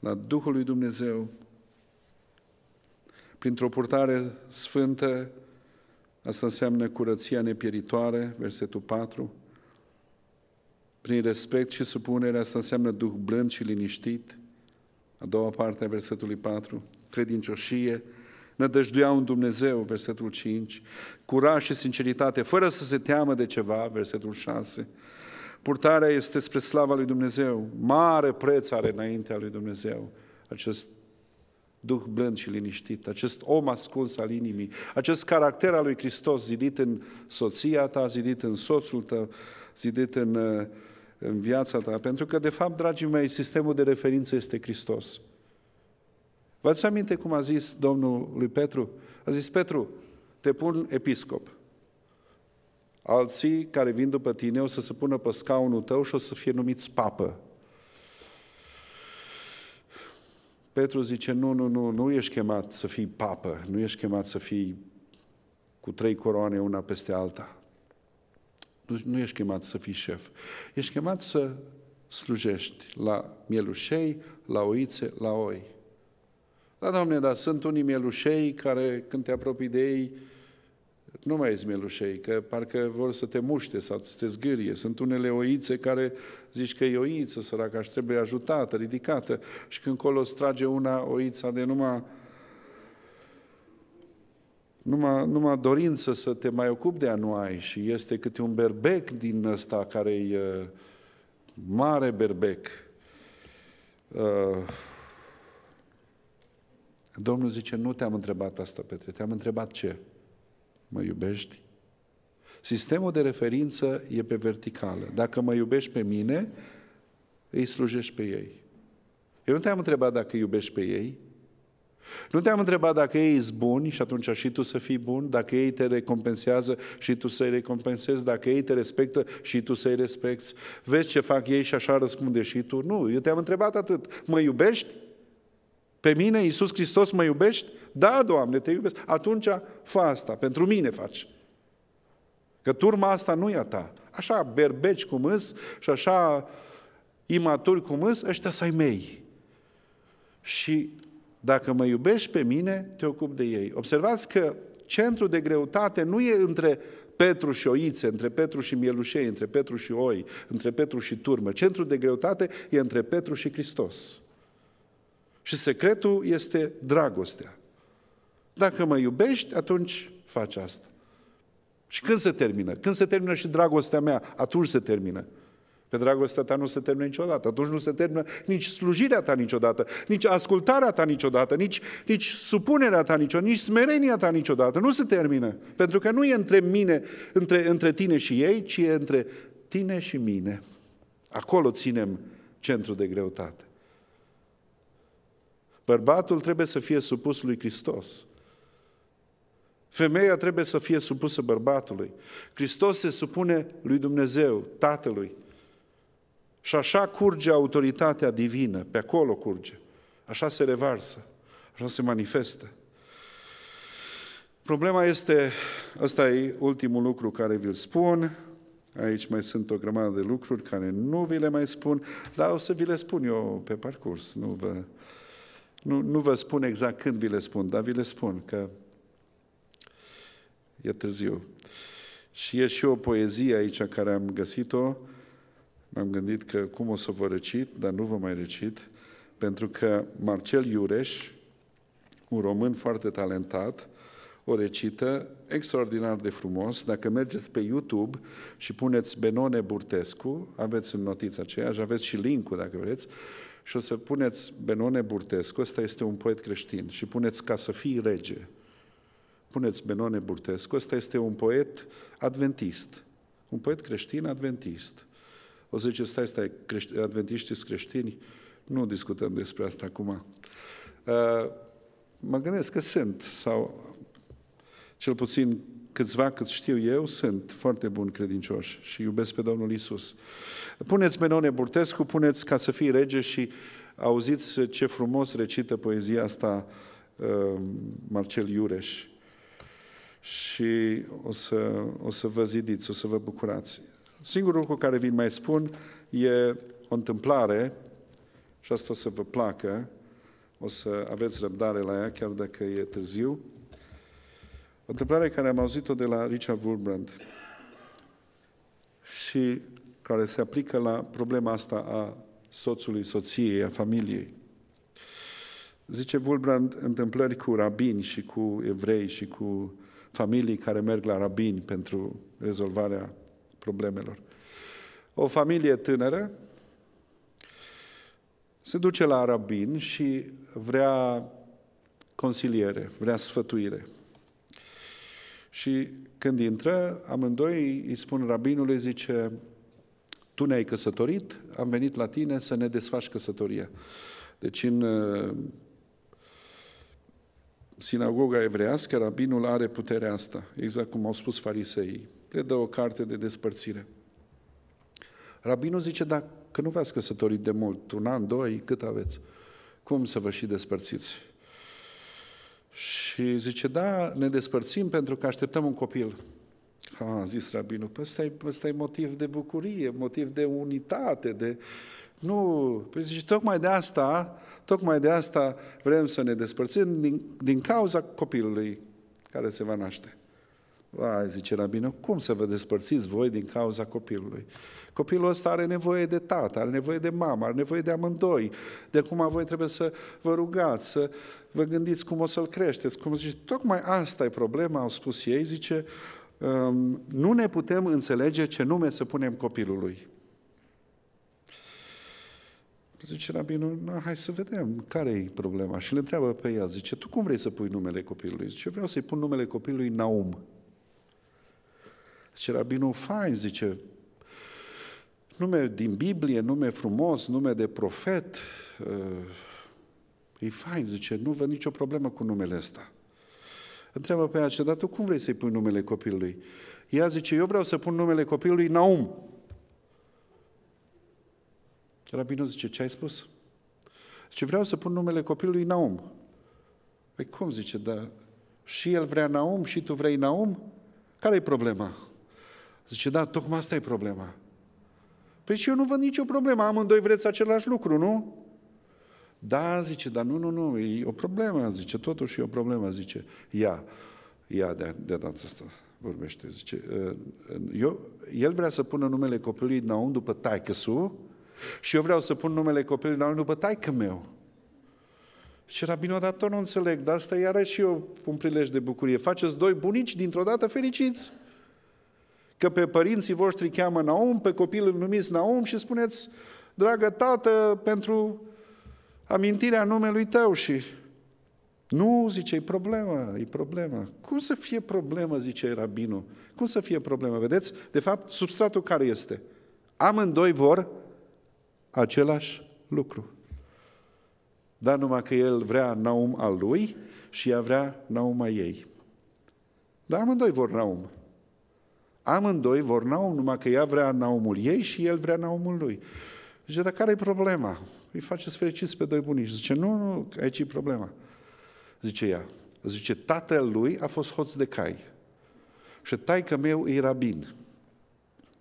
la Duhul lui Dumnezeu, printr-o purtare sfântă, asta înseamnă curăția nepieritoare, versetul 4, prin respect și supunere, asta înseamnă duh blând și liniștit, a doua parte a versetului 4, credincioșie, nădăjduiau în Dumnezeu, versetul 5, curaj și sinceritate, fără să se teamă de ceva, versetul 6, Purtarea este spre slava lui Dumnezeu. Mare preț are înaintea lui Dumnezeu acest duh blând și liniștit, acest om ascuns al inimii, acest caracter al lui Hristos zidit în soția ta, zidit în soțul tău, zidit în, uh, în viața ta. Pentru că, de fapt, dragii mei, sistemul de referință este Hristos. Vă ați aminte cum a zis Domnul lui Petru? A zis, Petru, te pun episcop. Alții care vin după tine o să se pună pe scaunul tău și o să fie numiți papă. Petru zice, nu, nu, nu, nu ești chemat să fii papă, nu ești chemat să fii cu trei coroane una peste alta. Nu, nu ești chemat să fii șef. Ești chemat să slujești la mielușei, la oițe, la oi. Da, Doamne, dar sunt unii mielușei care când te apropii de ei, nu mai îți mielușei, că parcă vor să te muște sau să te zgârie. Sunt unele oițe care zici că e oiță săracă și trebuie ajutată, ridicată. Și când colo strage una oița de numai numai, numai dorință să te mai ocupi de anuai și este câte un berbec din ăsta care e uh, mare berbec. Uh, Domnul zice, nu te-am întrebat asta, Petre, te-am întrebat ce? Mă iubești? Sistemul de referință e pe verticală. Dacă mă iubești pe mine, îi slujești pe ei. Eu nu te-am întrebat dacă îi iubești pe ei, nu te-am întrebat dacă ei sunt buni și atunci și tu să fii bun, dacă ei te recompensează și tu să-i recompensezi, dacă ei te respectă și tu să-i respecti. Vezi ce fac ei și așa răspunde și tu. Nu, eu te-am întrebat atât. Mă iubești? Pe mine, Iisus Hristos, mă iubești? Da, Doamne, te iubesc. Atunci fă asta, pentru mine faci. Că turma asta nu e a ta. Așa berbeci cum îs și așa imaturi cum îs, ăștia să mei. Și dacă mă iubești pe mine, te ocup de ei. Observați că centrul de greutate nu e între Petru și oițe, între Petru și mielușei, între Petru și oi, între Petru și turmă. Centrul de greutate e între Petru și Hristos. Și secretul este dragostea. Dacă mă iubești, atunci faci asta. Și când se termină? Când se termină și dragostea mea, atunci se termină. Pe dragostea ta nu se termină niciodată. Atunci nu se termină nici slujirea ta niciodată, nici ascultarea ta niciodată, nici, nici supunerea ta niciodată, nici smerenia ta niciodată. Nu se termină. Pentru că nu e între mine, între, între tine și ei, ci e între tine și mine. Acolo ținem centru de greutate. Bărbatul trebuie să fie supus lui Hristos. Femeia trebuie să fie supusă bărbatului. Hristos se supune lui Dumnezeu, Tatălui. Și așa curge autoritatea divină, pe acolo curge. Așa se revarsă, așa se manifestă. Problema este, ăsta e ultimul lucru care vi-l spun, aici mai sunt o grămadă de lucruri care nu vi le mai spun, dar o să vi le spun eu pe parcurs, nu vă, nu, nu vă spun exact când vi le spun, dar vi le spun că e târziu. Și e și o poezie aici care am găsit-o, m-am gândit că cum o să vă recit, dar nu vă mai recit, pentru că Marcel Iureș, un român foarte talentat, o recită extraordinar de frumos. Dacă mergeți pe YouTube și puneți Benone Burtescu, aveți în notița aceea și aveți și link-ul dacă vreți, și o să puneți Benone Burtescu, ăsta este un poet creștin, și puneți ca să fii rege. Puneți Benone Burtescu, ăsta este un poet adventist, un poet creștin adventist. O să ziceți, stai, stai, creștini, adventiștii creștini? Nu discutăm despre asta acum. Uh, mă gândesc că sunt, sau cel puțin câțiva cât știu eu, sunt foarte buni credincioși și iubesc pe Domnul Isus. Puneți Benone Burtescu, puneți ca să fii rege și auziți ce frumos recită poezia asta uh, Marcel Iureș și o să, o să vă zidiți, o să vă bucurați. Singurul lucru care vi mai spun e o întâmplare și asta o să vă placă, o să aveți răbdare la ea, chiar dacă e târziu. O întâmplare care am auzit-o de la Richard Wurmbrand și care se aplică la problema asta a soțului, soției, a familiei. Zice Wulbrand întâmplări cu rabini și cu evrei și cu familii care merg la rabini pentru rezolvarea problemelor. O familie tânără se duce la rabin și vrea consiliere, vrea sfătuire. Și când intră, amândoi îi spun rabinului, zice, tu ne-ai căsătorit, am venit la tine să ne desfaci căsătoria. Deci în sinagoga evrească, rabinul are puterea asta, exact cum au spus fariseii. Le dă o carte de despărțire. Rabinul zice, da, că nu v-ați căsătorit de mult, un an, doi, cât aveți? Cum să vă și despărțiți? Și zice, da, ne despărțim pentru că așteptăm un copil. Ha, a zis rabinul, păi ăsta e motiv de bucurie, motiv de unitate, de nu, păi zice, tocmai de asta, tocmai de asta vrem să ne despărțim din, din cauza copilului care se va naște. Vai, zice rabinul, cum să vă despărțiți voi din cauza copilului? Copilul ăsta are nevoie de tată, are nevoie de mamă, are nevoie de amândoi. De acum voi trebuie să vă rugați, să vă gândiți cum o să-l creșteți. Cum zice, tocmai asta e problema, au spus ei, zice, um, nu ne putem înțelege ce nume să punem copilului. Zice rabinul, na, hai să vedem care e problema. Și le întreabă pe ea, zice, tu cum vrei să pui numele copilului? Zice, vreau să-i pun numele copilului Naum. Zice, rabinul, fain, zice, nume din Biblie, nume frumos, nume de profet, e fain, zice, nu văd nicio problemă cu numele ăsta. Întreabă pe ea, zice, dar tu cum vrei să-i pui numele copilului? Ea zice, eu vreau să pun numele copilului Naum. Rabinul zice, ce ai spus? Ce vreau să pun numele copilului Naum. Păi cum zice, da? Și el vrea Naum și tu vrei Naum? care e problema? Zice, da, tocmai asta e problema. Păi și eu nu văd nicio problemă, amândoi vreți același lucru, nu? Da, zice, dar nu, nu, nu, e o problemă, zice, totuși e o problemă, zice, ia, ia de, de data asta vorbește, zice, eu, el vrea să pună numele copilului Naum după taicăsu, și eu vreau să pun numele copilului meu după taică meu. Și rabinul, dar tot nu înțeleg, dar asta iarăși eu un prilej de bucurie. Faceți doi bunici dintr-o dată fericiți. Că pe părinții voștri cheamă Naum, pe îl numiți Naum și spuneți, dragă tată, pentru amintirea numelui tău și nu, zice, e problemă, e problemă. Cum să fie problemă, zice rabinul? Cum să fie problemă? Vedeți? De fapt, substratul care este? Amândoi vor același lucru. Dar numai că el vrea Naum al lui și ea vrea Naum a ei. Dar amândoi vor Naum. Amândoi vor Naum, numai că ea vrea Naumul ei și el vrea Naumul lui. Zice, dar care e problema? Îi faceți fericiți pe doi bunici. Zice, nu, nu, aici e problema. Zice ea. Zice, tatăl lui a fost hoț de cai. Și taică meu e rabin.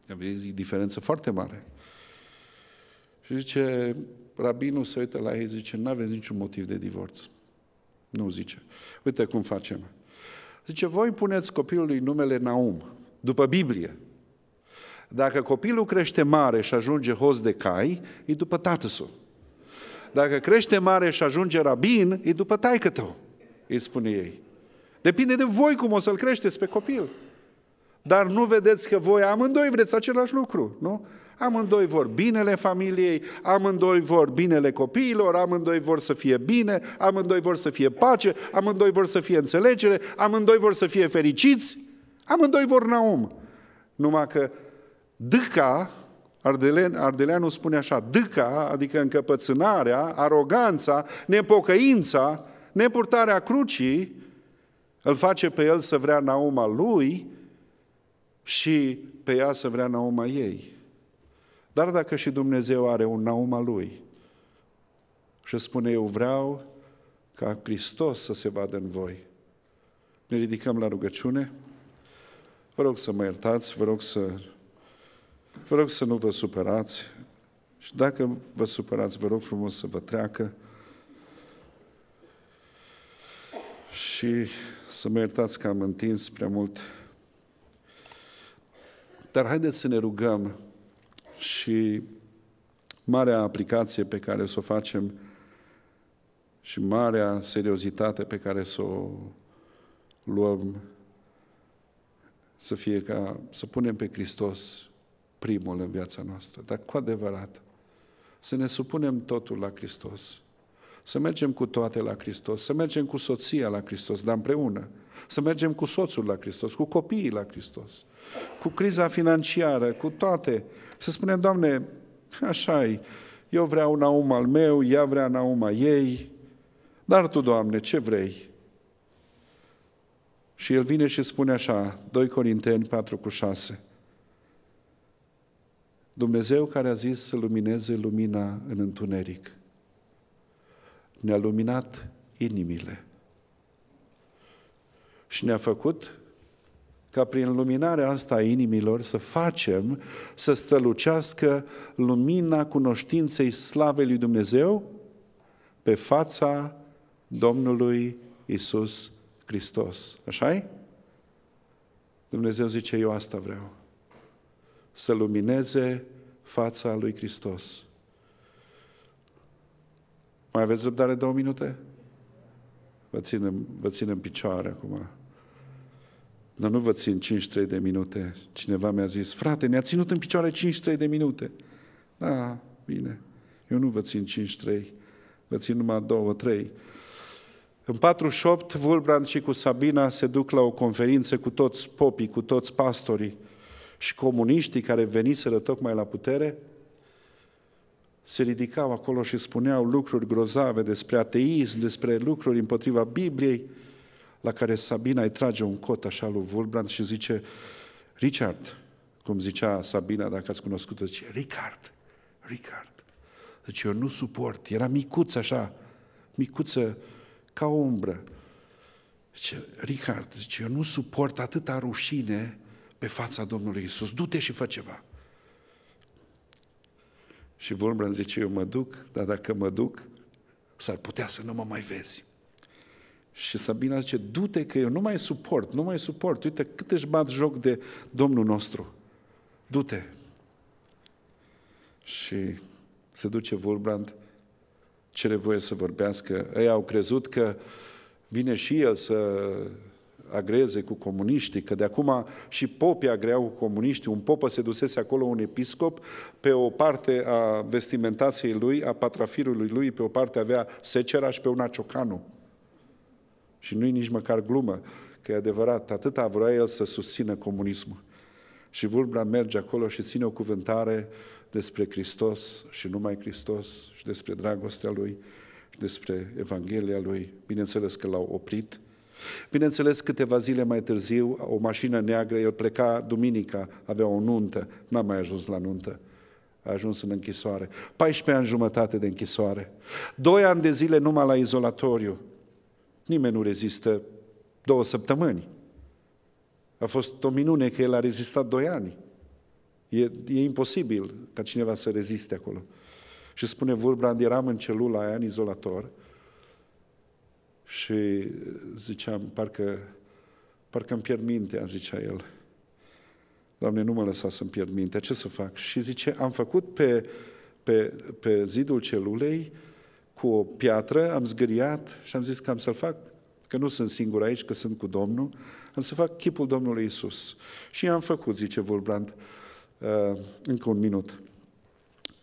Vezi, e diferență foarte mare. Și zice, rabinul se uită la ei, zice, nu aveți niciun motiv de divorț. Nu, zice. Uite cum facem. Zice, voi puneți copilului numele Naum, după Biblie. Dacă copilul crește mare și ajunge hoz de cai, e după tatăsul. Dacă crește mare și ajunge rabin, e după taică tău, îi spune ei. Depinde de voi cum o să-l creșteți pe copil. Dar nu vedeți că voi amândoi vreți același lucru, nu? amândoi vor binele familiei, amândoi vor binele copiilor, amândoi vor să fie bine, amândoi vor să fie pace, amândoi vor să fie înțelegere, amândoi vor să fie fericiți, amândoi vor Naum. Numai că dâca, Ardelean, Ardeleanu spune așa, dâca, adică încăpățânarea, aroganța, nepocăința, nepurtarea crucii, îl face pe el să vrea Nauma lui și pe ea să vrea Nauma ei. Dar dacă și Dumnezeu are un naum al lui și spune, eu vreau ca Hristos să se vadă în voi, ne ridicăm la rugăciune. Vă rog să mă iertați, vă rog să, vă rog să nu vă supărați. Și dacă vă supărați, vă rog frumos să vă treacă. Și să mă iertați că am întins prea mult. Dar haideți să ne rugăm și marea aplicație pe care să o facem și marea seriozitate pe care să o luăm să fie ca să punem pe Hristos primul în viața noastră, dar cu adevărat să ne supunem totul la Hristos, să mergem cu toate la Hristos, să mergem cu soția la Hristos, dar împreună, să mergem cu soțul la Hristos, cu copiii la Hristos, cu criza financiară, cu toate, să spunem, Doamne, așa e, eu vreau Naum al meu, ea vrea Naum a ei, dar Tu, Doamne, ce vrei? Și el vine și spune așa, 2 Corinteni 4 cu 6. Dumnezeu care a zis să lumineze lumina în întuneric, ne-a luminat inimile și ne-a făcut ca prin luminarea asta a inimilor să facem să strălucească lumina cunoștinței slavei lui Dumnezeu pe fața Domnului Isus Hristos. așa -i? Dumnezeu zice, eu asta vreau. Să lumineze fața lui Hristos. Mai aveți răbdare două minute? Vă ținem, vă ținem picioare acum. Dar nu vă țin 53 de minute. Cineva mi-a zis, frate, ne-a ținut în picioare 53 de minute. Da, bine. Eu nu vă țin 53, vă țin numai 2, 3. În 48, Vulbrand și cu Sabina se duc la o conferință cu toți popii, cu toți pastorii și comuniștii care veniseră tocmai la putere, se ridicau acolo și spuneau lucruri grozave despre ateism, despre lucruri împotriva Bibliei, la care Sabina îi trage un cot așa lui Vulbrand și zice, Richard, cum zicea Sabina, dacă ați cunoscut-o, zice, Richard, Richard. Deci eu nu suport, era micuț așa, micuță ca o umbră. Zice, Richard, zice, eu nu suport atâta rușine pe fața Domnului Isus. Du-te și fă ceva. Și Volbrand zice, eu mă duc, dar dacă mă duc, s-ar putea să nu mă mai vezi. Și Sabina zice, du-te că eu nu mai suport, nu mai suport. Uite cât își bat joc de Domnul nostru. Du-te. Și se duce Vulbrand, cere voie să vorbească. Ei au crezut că vine și el să agreze cu comuniștii, că de acum și popii agreau cu comuniștii. Un popă se dusese acolo un episcop, pe o parte a vestimentației lui, a patrafirului lui, pe o parte avea secera și pe una ciocanul. Și nu-i nici măcar glumă, că e adevărat, atâta vrea el să susțină comunismul. Și Vulbra merge acolo și ține o cuvântare despre Hristos și numai Hristos și despre dragostea Lui și despre Evanghelia Lui. Bineînțeles că l-au oprit. Bineînțeles, câteva zile mai târziu, o mașină neagră, el pleca duminica, avea o nuntă, n-a mai ajuns la nuntă a ajuns în închisoare. 14 ani jumătate de închisoare. 2 ani de zile numai la izolatoriu. Nimeni nu rezistă două săptămâni. A fost o minune că el a rezistat doi ani. E, e imposibil ca cineva să reziste acolo. Și spune Vurbrand, eram în celula aia, în izolator, și ziceam, parcă, parcă îmi pierd mintea, zicea el. Doamne, nu mă lăsa să-mi pierd mintea, ce să fac? Și zice, am făcut pe, pe, pe zidul celulei uh, cu o piatră, am zgâriat și am zis că am să-l fac, că nu sunt singur aici, că sunt cu Domnul, am să fac chipul Domnului Isus. Și am făcut, zice Vulbrand, uh, încă un minut.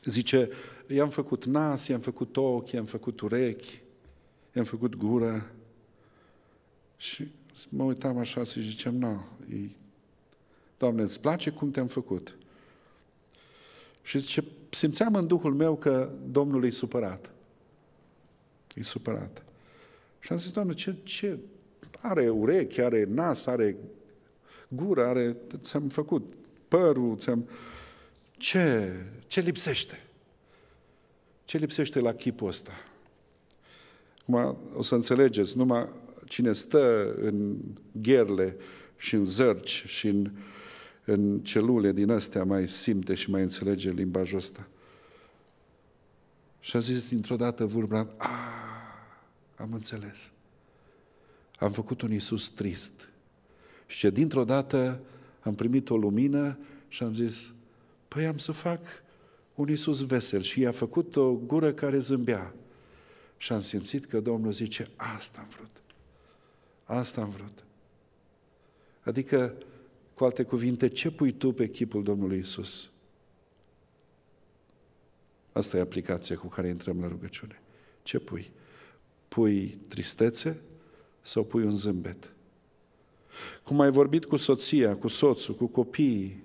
Zice, i-am făcut nas, i-am făcut ochi, i-am făcut urechi, i-am făcut gură. Și mă uitam așa și ziceam, nu, e... Doamne, îți place cum te-am făcut? Și zice, simțeam în Duhul meu că Domnul e supărat. E supărată. Și am zis, Doamne, ce, ce are urechi, are nas, are gură, are, ți-am făcut părul, ți-am... Ce, ce lipsește? Ce lipsește la chipul ăsta? Acum o să înțelegeți, numai cine stă în gherle și în zărci și în, în celule din astea mai simte și mai înțelege limbajul ăsta. Și a zis dintr-o dată Vurbrand, a, am înțeles. Am făcut un Iisus trist. Și dintr-o dată am primit o lumină și am zis, păi am să fac un Iisus vesel. Și i-a făcut o gură care zâmbea. Și am simțit că Domnul zice, asta am vrut. Asta am vrut. Adică, cu alte cuvinte, ce pui tu pe chipul Domnului Isus? Asta e aplicația cu care intrăm la rugăciune. Ce pui? Pui tristețe sau pui un zâmbet? Cum ai vorbit cu soția, cu soțul, cu copiii,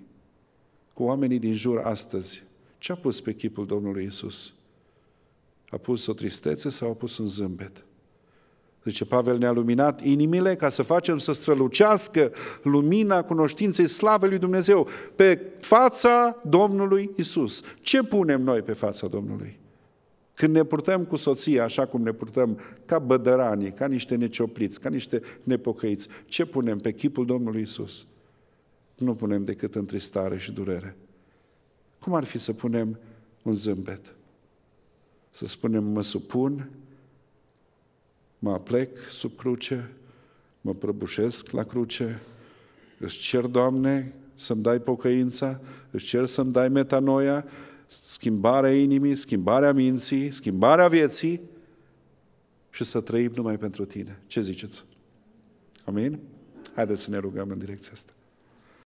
cu oamenii din jur astăzi, ce a pus pe chipul Domnului Isus? A pus o tristețe sau a pus un zâmbet? Zice, Pavel ne-a luminat inimile ca să facem să strălucească lumina cunoștinței slavei lui Dumnezeu pe fața Domnului Isus. Ce punem noi pe fața Domnului? Când ne purtăm cu soția așa cum ne purtăm, ca bădărani, ca niște neciopliți, ca niște nepocăiți, ce punem pe chipul Domnului Isus? Nu punem decât întristare și durere. Cum ar fi să punem un zâmbet? Să spunem, mă supun mă aplec sub cruce, mă prăbușesc la cruce, îți cer, Doamne, să-mi dai pocăința, îți cer să-mi dai metanoia, schimbarea inimii, schimbarea minții, schimbarea vieții și să trăim numai pentru Tine. Ce ziceți? Amin? Haideți să ne rugăm în direcția asta.